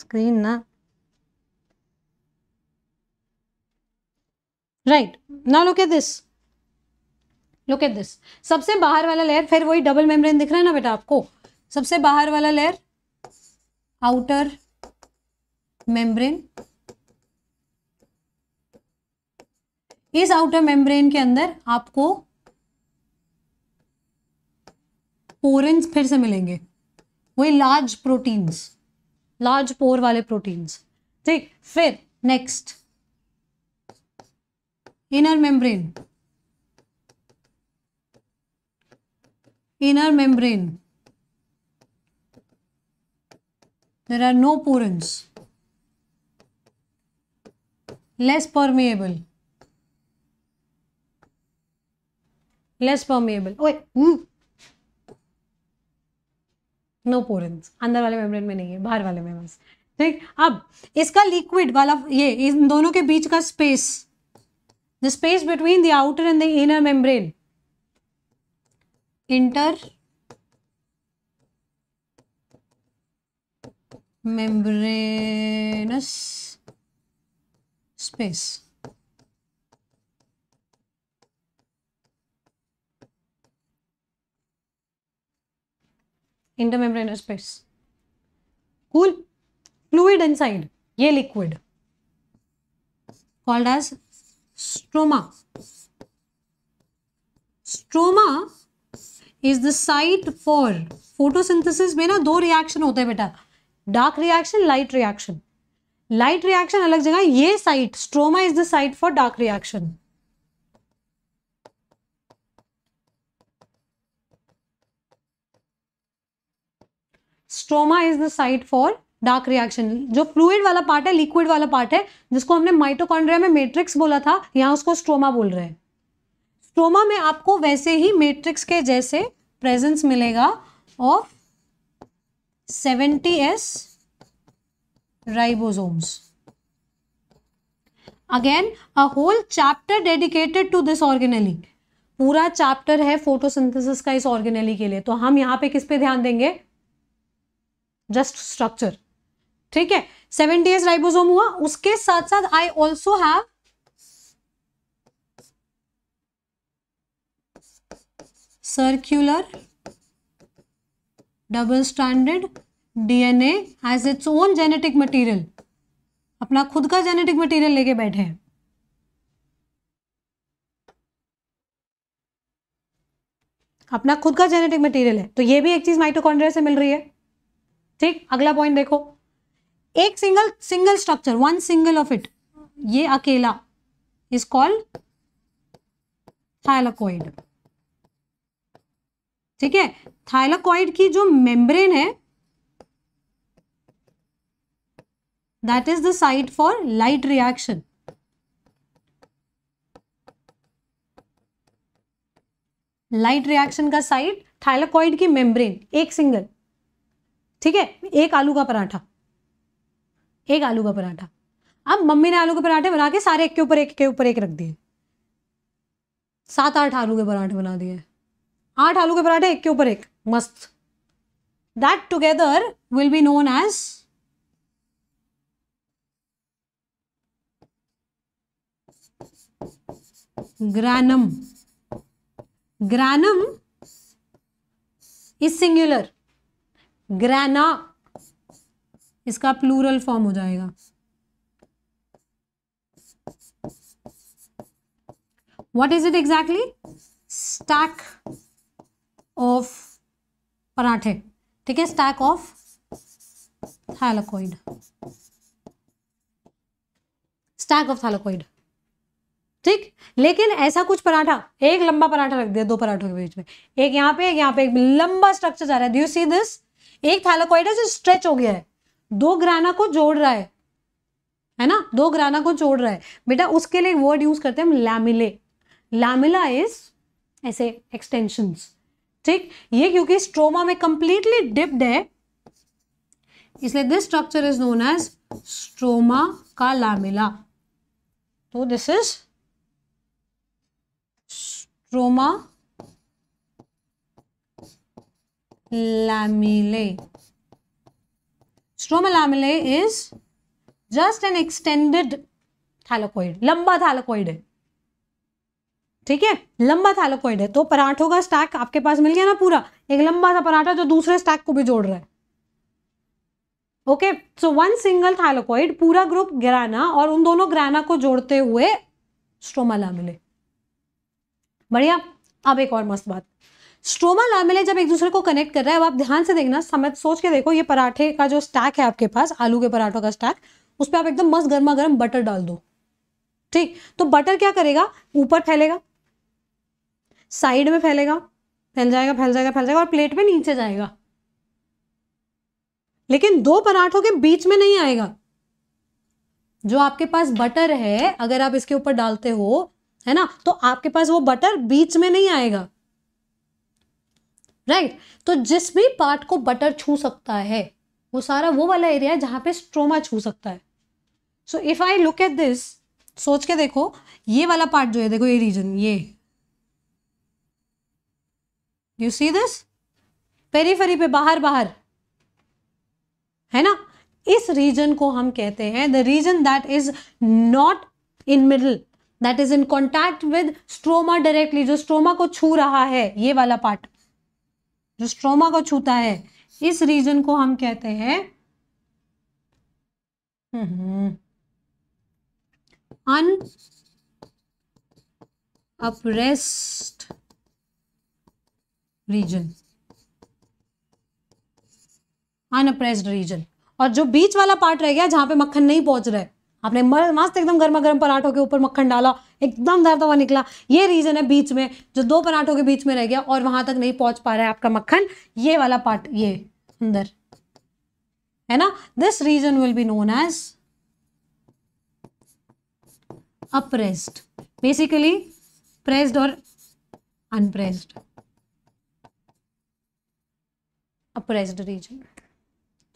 स्क्रीन ना राइट ना look at this look at this सबसे बाहर वाला लेयर फिर वही डबल मेम्ब्रेन दिख रहा है ना बेटा आपको सबसे बाहर वाला लेयर आउटर मेम्ब्रेन इस आउटर मेम्ब्रेन के अंदर आपको पोरेंस फिर से मिलेंगे वही लार्ज प्रोटीन्स लार्ज पोर वाले प्रोटीन्स ठीक फिर next inner membrane inner membrane there are no porins less permeable less permeable oh no porins अंदर वाले मेम्ब्रेन में नहीं है बाहर वाले में ठीक अब इसका लिक्विड वाला ये इन दोनों के बीच का space the space between the outer and the inner membrane inter membraneous space. intermembrane space. Cool. Fluid inside. ye liquid. Called as stroma. Stroma is the site for photosynthesis में na do reaction होते hai beta Dark reaction, light reaction. Light reaction अलग जगह ये site stroma is the site for dark reaction stroma is the site for dark reaction जो फ्लूड वाला पार्ट है लिक्विड वाला पार्ट है जिसको हमने माइटोकॉन्ड्रिया में मैट्रिक्स बोला था यहां उसको स्ट्रोमा बोल रहे हैं स्ट्रोमा में आपको वैसे ही मैट्रिक्स के जैसे प्रेजेंस मिलेगा of seventy S ribosomes. Again, a whole chapter dedicated to this organelle. पूरा चैप्टर है फोटोसिंथेसिस का इस ऑर्गेनली के लिए तो हम यहां पे किस पे ध्यान देंगे जस्ट स्ट्रक्चर ठीक है सेवन डेज राइबोसोम हुआ उसके साथ साथ I also have circular double standard DNA has its own genetic material अपना खुद का जेनेटिक मटेरियल लेके बैठे हैं अपना खुद का जेनेटिक मटेरियल है तो ये भी एक चीज माइटोकॉन्ड्रिया से मिल रही है ठीक अगला पॉइंट देखो एक single single structure one single of it ये अकेला इज कॉल्ड थायलाकोइड ठीक है थायलाकोइड की जो मेम्ब्रेन है that is the site for light reaction. Light reaction का साइट थाइलाकॉइड की मेम्ब्रेन एक सिंगल ठीक है एक आलू का पराठा एक आलू का पराठा अब मम्मी ने आलू के पराठे बना के सारे एक के ऊपर एक के ऊपर एक रख दिए सात आठ आलू के पराठे बना दिए आठ आलू के पराठे एक के ऊपर एक मस्त that together will be known as granum granum is singular grana इसका प्लूरल फॉर्म हो जाएगा what is it exactly stack of पराठे ठीक है stack of thylakoid stack of thylakoid ठीक लेकिन ऐसा कुछ पराठा एक लंबा पराठा रख दिया दो पराठों के बीच में एक यहाँ पे एक यहाँ पे एक लंबा स्ट्रक्चर जा रहा है डू यू सी दिस एक थैलाकॉइड है जो स्ट्रेच हो गया है दो ग्राना को जोड़ रहा है है ना दो ग्राना को जोड़ रहा है बेटा उसके लिए वर्ड यूज करते हैं हम लैमिले लैमिला इज ऐसे एक्सटेंशन ठीक ये क्योंकि स्ट्रोमा में कंप्लीटली डिप्ड है इसलिए this structure is known as stroma का लैमिला तो this is stroma lamellae stroma lamellae is just an extended thylakoid. लंबा thylakoid है ठीक है लंबा थैलोकॉइड है तो पराठों का स्टैक आपके पास मिल गया ना पूरा एक लंबा सा पराठा जो दूसरे स्टैक को भी जोड़ रहा है okay so one single thylakoid पूरा ग्रुप ग्राना और उन दोनों ग्राना को जोड़ते हुए स्ट्रोमा लामिले बढ़िया अब एक और मस्त बात स्ट्रोमा लामेले जब एक दूसरे को कनेक्ट कर रहा है अब आप ध्यान से देखना समझ सोच के देखो ये पराठे का जो स्टैक है आपके पास आलू के पराठों का स्टैक उस पर आप एकदम मस्त गर्मा गर्म बटर डाल दो ठीक तो बटर क्या करेगा ऊपर फैलेगा साइड में फैलेगा फैल जाएगा फैल जाएगा फैल जाएगा और प्लेट में नीचे जाएगा लेकिन दो पराठों के बीच में नहीं आएगा जो आपके पास बटर है अगर आप इसके ऊपर डालते हो है ना तो आपके पास वो बटर बीच में नहीं आएगा राइट right? तो जिस भी पार्ट को बटर छू सकता है वो सारा वो वाला एरिया है जहां पे स्ट्रोमा छू सकता है so if I look at this सोच के देखो ये वाला पार्ट जो है देखो ये रीजन ये यू सी दिस पेरीफेरी पे बाहर बाहर है ना इस रीजन को हम कहते हैं the reason that is not in middle that is in contact with stroma directly जो स्ट्रोमा को छू रहा है ये वाला पार्ट जो स्ट्रोमा को छूता है इस रीजन को हम कहते हैं अन अपरेस्ट रीजन अनअप्रेस्ड रीजन और जो बीच वाला पार्ट रह गया जहां पे मक्खन नहीं पहुंच रहा है आपने मस्त एकदम गर्मा गर्म पराठों के ऊपर मक्खन डाला एकदम दर्द हुआ निकला ये रीज़न है बीच में जो दो पराठों के बीच में रह गया और वहां तक नहीं पहुंच पा रहा है आपका मक्खन ये वाला पार्ट ये अंदर है ना this region will be known as appressed basically pressed और अनप्रेस्ड अप्रेस्ड रीजन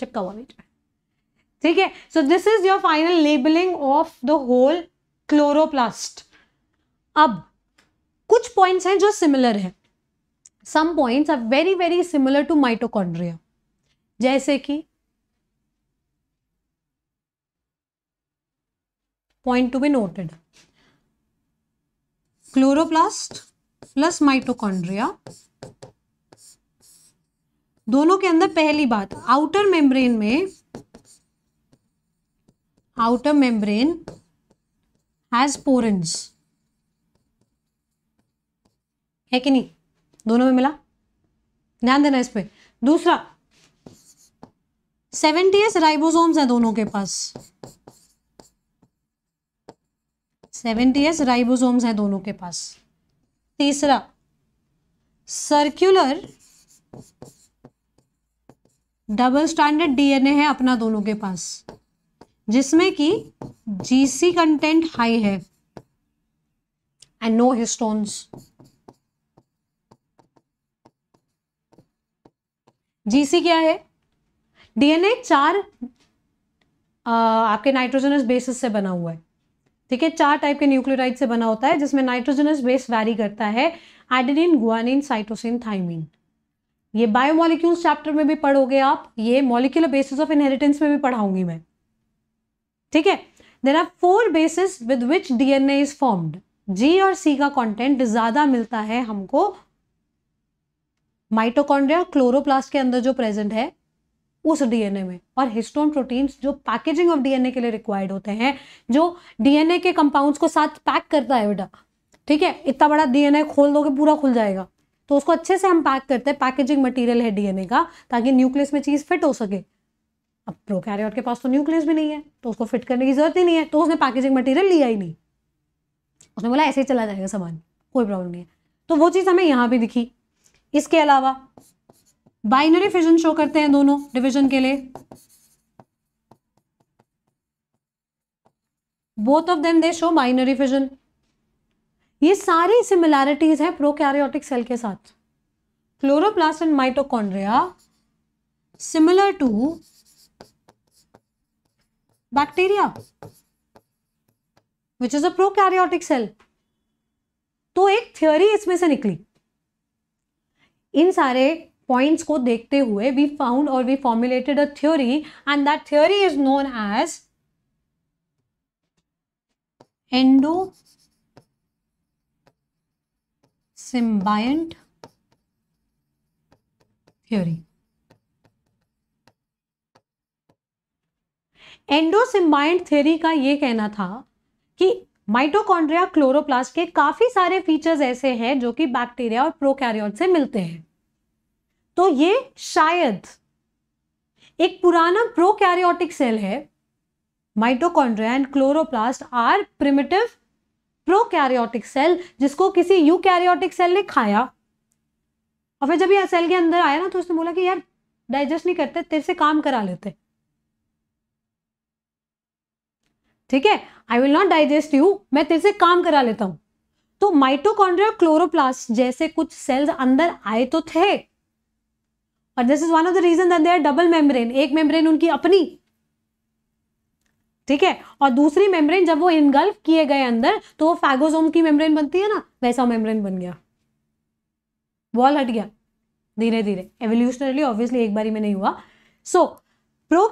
चक्का हुआ बेटा ठीक है so this is your final labelling of the whole chloroplast अब कुछ पॉइंट्स हैं जो सिमिलर हैं some points are very very similar to mitochondria जैसे कि point to be noted chloroplast plus mitochondria दोनों के अंदर पहली बात आउटर मेम्ब्रेन में outer membrane has porins. है कि नहीं दोनों में मिला ध्यान देना इस पर दूसरा सेवेंटी एस राइबोसोम्स है दोनों के पास सेवेंटी एस राइबोसोम्स है दोनों के पास तीसरा सर्क्यूलर डबल स्टैंडर्ड डीएनए है अपना दोनों के पास जिसमें कि जीसी कंटेंट हाई है एंड नो हिस्टोन्स जीसी क्या है डीएनए चार आ, आपके नाइट्रोजनस बेसिस से बना हुआ है ठीक है चार टाइप के न्यूक्लियोटाइड से बना होता है जिसमें नाइट्रोजनस बेस वैरी करता है एडेनिन गुआनिन साइटोसिन थाइमिन ये बायोमोलिक्यूल्स चैप्टर में भी पढ़ोगे आप ये मॉलिक्यूलर बेसिस ऑफ इनहेरिटेंस में भी पढ़ाऊंगी मैं ठीक है there are four bases with which DNA is formed G और सी का कंटेंट ज्यादा मिलता है हमको माइटोकॉन्ड्रिया क्लोरोप्लास्ट के अंदर जो प्रेजेंट है उस डीएनए में और हिस्टोन प्रोटीन्स जो पैकेजिंग ऑफ डीएनए के लिए रिक्वायर्ड होते हैं जो डीएनए के कंपाउंड्स को साथ पैक करता है बेटा ठीक है इतना बड़ा डीएनए खोल दोगे पूरा खुल जाएगा तो उसको अच्छे से हम पैक करते हैं पैकेजिंग मटेरियल है डीएनए का ताकि न्यूक्लियस में चीज़ फिट हो सके अब प्रोकैरियोट के पास तो न्यूक्लियस भी नहीं है तो उसको फिट करने की जरूरत ही नहीं है तो उसने पैकेजिंग मटेरियल लिया ही नहीं उसने बोला ऐसे ही चला जाएगा सामान कोई प्रॉब्लम नहीं है तो वो चीज़ हमें यहाँ भी दिखी इसके अलावा बाइनरी फिजन शो करते हैं दोनों डिविजन के लिए both of them they show binary fission ये सारी सिमिलैरिटीज है प्रोकैरियोटिक सेल के साथ chloroplast and mitochondria similar to bacteria which is a prokaryotic cell तो एक थ्योरी इसमें से निकली इन सारे पॉइंट्स को देखते हुए वी फाउंड और we formulated a theory and that theory is known as endosymbiont theory endosymbiont theory का ये कहना था कि माइटोकॉन्ड्रिया क्लोरोप्लास्ट के काफ़ी सारे फीचर्स ऐसे हैं जो कि बैक्टीरिया और प्रोकैरियोट से मिलते हैं तो ये शायद एक पुराना प्रोकैरियोटिक सेल है mitochondria and chloroplast are primitive prokaryotic cell जिसको किसी यूकैरियोटिक सेल ने खाया और फिर जब यह सेल के अंदर आया ना तो उसने बोला कि यार डाइजेस्ट नहीं करते तेरे से काम करा लेते ठीक है I will not digest you मैं तेरे से काम करा लेता हूं तो माइटोकॉन्ड्रिया क्लोरोप्लास्ट जैसे कुछ सेल्स अंदर आए तो थे और this is one of the reason that they are double membrane एक मेम्ब्रेन उनकी अपनी ठीक है और दूसरी मेम्ब्रेन जब वो इनगल्फ किए गए अंदर तो वो फैगोसोम की मेम्ब्रेन बनती है ना वैसा मेम्ब्रेन बन गया वॉल हट गया धीरे धीरे एवोल्यूशनरली ऑब्वियसली एक बारी में नहीं हुआ सो प्रो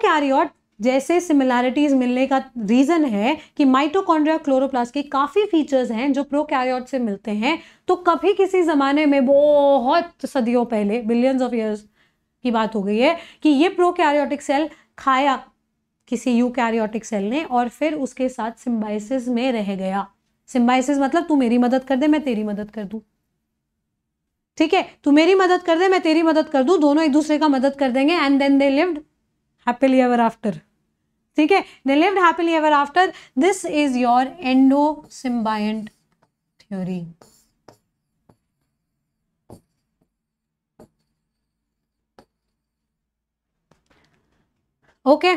जैसे सिमिलैरिटीज मिलने का रीज़न है कि माइटोकॉन्ड्रिया क्लोरोप्लास्ट के काफ़ी फीचर्स हैं जो प्रोकैरियोट से मिलते हैं तो कभी किसी ज़माने में बहुत सदियों पहले बिलियंस ऑफ ईयर्स की बात हो गई है कि ये प्रोकैरियोटिक सेल खाया किसी यूकैरियोटिक सेल ने और फिर उसके साथ सिम्बाइसिस में रह गया सिम्बाइसिस मतलब तू मेरी मदद कर दे मैं तेरी मदद कर दूँ ठीक है तू मेरी मदद कर दे मैं तेरी मदद कर दूँ दोनों एक दूसरे का मदद कर देंगे and then they lived happily ever after ठीक है they lived happily ever after this is your endosymbiont theory okay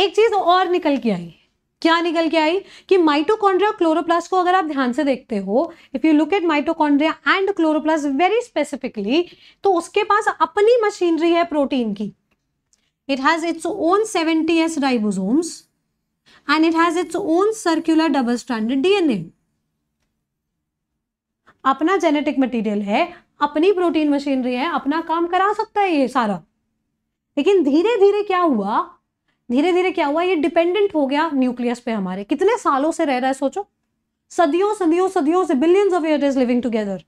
एक चीज और निकल के आई क्या निकल के आई कि माइटोकॉन्ड्रिया क्लोरोप्लास्ट को अगर आप ध्यान से देखते हो if you look at mitochondria and chloroplast very specifically तो उसके पास अपनी मशीनरी है प्रोटीन की It has its own 70S ribosomes and it has its own circular double stranded DNA. अपना जेनेटिक मटेरियल है अपनी प्रोटीन मशीनरी है अपना काम करा सकता है ये सारा लेकिन धीरे धीरे क्या हुआ धीरे धीरे क्या हुआ ये डिपेंडेंट हो गया न्यूक्लियस पे हमारे कितने सालों से रह रहा है सोचो सदियों सदियों सदियों से billions of year living together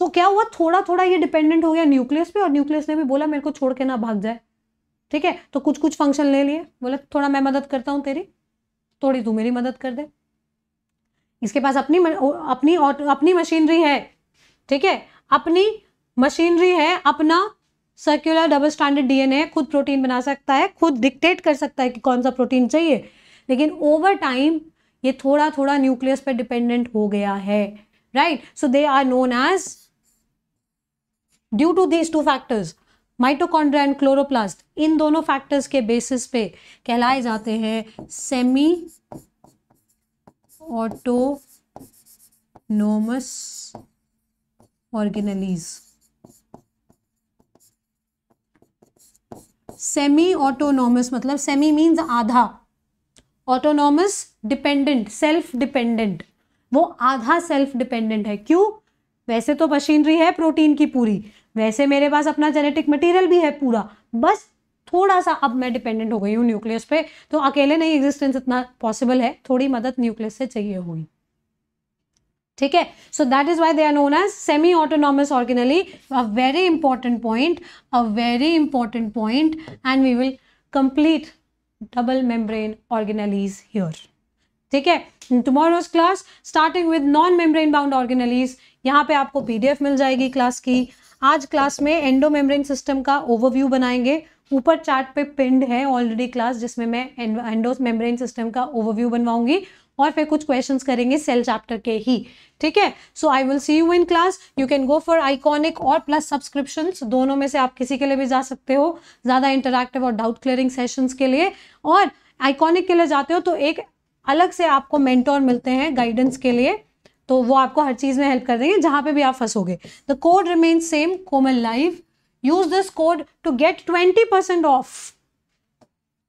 तो क्या हुआ थोड़ा थोड़ा ये डिपेंडेंट हो गया न्यूक्लियस पे और न्यूक्लियस ने भी बोला मेरे को छोड़ के ना भाग जाए ठीक है तो कुछ कुछ फंक्शन ले लिए बोले थोड़ा मैं मदद करता हूँ तेरी थोड़ी तू मेरी मदद कर दे इसके पास अपनी अपनी अपनी मशीनरी है ठीक है अपनी मशीनरी है अपना सर्क्यूलर डबल स्टैंडर्ड डीएनए खुद प्रोटीन बना सकता है खुद डिक्टेट कर सकता है कि कौन सा प्रोटीन चाहिए लेकिन ओवर टाइम ये थोड़ा थोड़ा न्यूक्लियस पर डिपेंडेंट हो गया है right so they are known as due to these two factors mitochondria and chloroplast इन दोनों फैक्टर्स के बेसिस पे कहलाए जाते हैं semi autonomous organelles semi autonomous मतलब सेमी मींस आधा ऑटोनोमस डिपेंडेंट सेल्फ डिपेंडेंट वो आधा सेल्फ डिपेंडेंट है क्यों वैसे तो मशीनरी है प्रोटीन की पूरी वैसे मेरे पास अपना जेनेटिक मटेरियल भी है पूरा बस थोड़ा सा अब मैं डिपेंडेंट हो गई हूँ न्यूक्लियस पे तो अकेले नहीं एग्जिस्टेंस इतना पॉसिबल है थोड़ी मदद न्यूक्लियस से चाहिए होगी ठीक है so that is why they are known as semi autonomous organelle a very important point a very important point and we will complete double membrane organelles here ठीक है tomorrow's class starting with non membrane bound organelles यहाँ पे आपको पीडीएफ मिल जाएगी क्लास की आज क्लास में एंडोमेम्ब्रेन सिस्टम का ओवरव्यू बनाएंगे ऊपर चार्ट पे पिंड है ऑलरेडी क्लास जिसमें मैं एंडो मेम्ब्रेन सिस्टम का ओवरव्यू बनवाऊंगी और फिर कुछ क्वेश्चंस करेंगे सेल चैप्टर के ही ठीक है so I will see you in class you can go for iconic और प्लस सब्सक्रिप्शन दोनों में से आप किसी के लिए भी जा सकते हो ज़्यादा इंटरक्टिव और डाउट क्लियरिंग सेशंस के लिए और आइकॉनिक के लिए जाते हो तो एक अलग से आपको मेंटोर मिलते हैं गाइडेंस के लिए तो वो आपको हर चीज़ में हेल्प कर देंगे जहाँ पे भी आप फंसोगे the code remain same Komal live use this code to get twenty percent off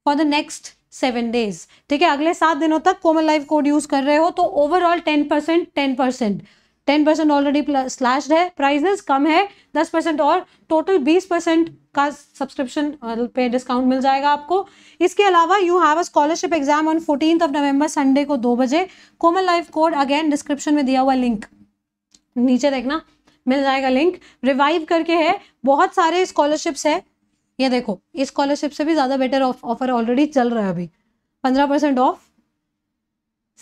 for the next seven days ठीक है अगले सात दिनों तक कोमल लाइव कोड यूज कर रहे हो तो overall ten percent ten percent ten percent already slashed है प्राइजेस कम है दस परसेंट और टोटल बीस परसेंट का सब्सक्रिप्शन पे डिस्काउंट मिल जाएगा आपको इसके अलावा you have a scholarship exam on fourteen of November Sunday को दो बजे Komal life code again description में दिया हुआ लिंक नीचे देखना मिल जाएगा लिंक रिवाइव करके है बहुत सारे स्कॉलरशिप्स है ये देखो इस स्कॉलरशिप से भी ज़्यादा बेटर ऑफर ऑलरेडी चल रहा है अभी पंद्रह परसेंट ऑफ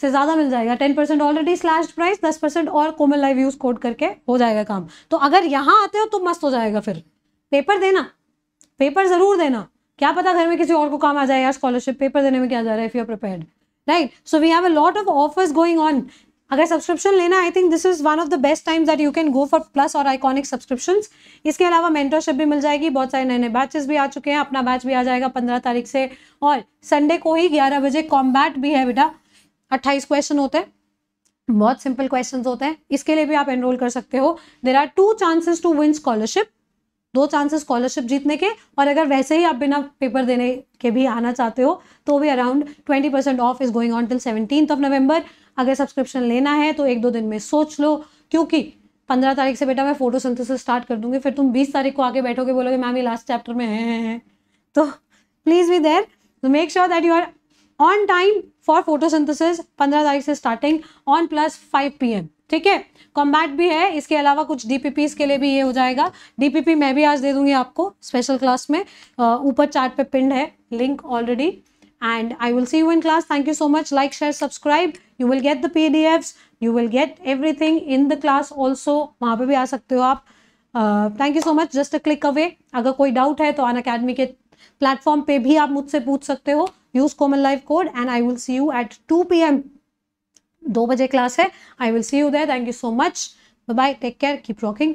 से ज़्यादा मिल जाएगा ten percent already slash price दस परसेंट और कोमल लाइव यूज़ कोड करके हो जाएगा काम तो अगर यहाँ आते हो तो मस्त हो जाएगा फिर पेपर देना पेपर ज़रूर देना क्या पता घर में किसी और को काम आ जाए यार स्कॉलरशिप पेपर देने में क्या जा रहा है if you are prepared right so we have a lot of offers going on अगर सब्सक्रिप्शन लेना I think this is one of the best times that you can go for plus और आइकॉनिक सब्सक्रिप्शन इसके अलावा मेंटरशिप भी मिल जाएगी बहुत सारे नए नए बैचेस भी आ चुके हैं अपना बैच भी आ जाएगा पंद्रह तारीख से और संडे को ही ग्यारह बजे कॉम्बैट भी है बेटा अट्ठाईस क्वेश्चन होते हैं बहुत सिंपल क्वेश्चन होते हैं इसके लिए भी आप एनरोल कर सकते हो there are two chances to win scholarship दो चांसेस स्कॉलरशिप जीतने के और अगर वैसे ही आप बिना पेपर देने के भी आना चाहते हो तो भी around twenty percent off is going on till seventeen of November अगर सब्सक्रिप्शन लेना है तो एक दो दिन में सोच लो क्योंकि पंद्रह तारीख से बेटा मैं फोटो फोटोसिंथेसिस स्टार्ट कर दूंगी फिर तुम बीस तारीख को आगे बैठोगे बोलोगे मैम ये लास्ट चैप्टर में है, है। तो please be there make sure that you are on time for photosynthesis पंद्रह तारीख से starting on plus five P M ठीक है कॉम्बैट भी है इसके अलावा कुछ डीपीपी के लिए भी ये हो जाएगा डीपीपी मैं भी आज दे दूंगी आपको स्पेशल क्लास में ऊपर चार्ट पे पिंड है link already and I will see you in class thank you so much like share subscribe you will get the P D you will get everything in the class also वहाँ पर भी आ सकते हो आप thank you so much just a click away अगर कोई डाउट है तो अन के प्लेटफॉर्म पे भी आप मुझसे पूछ सकते हो use Komal live code and I will see you at two P M दो बजे क्लास है I will see you there thank you so much bye take care keep rocking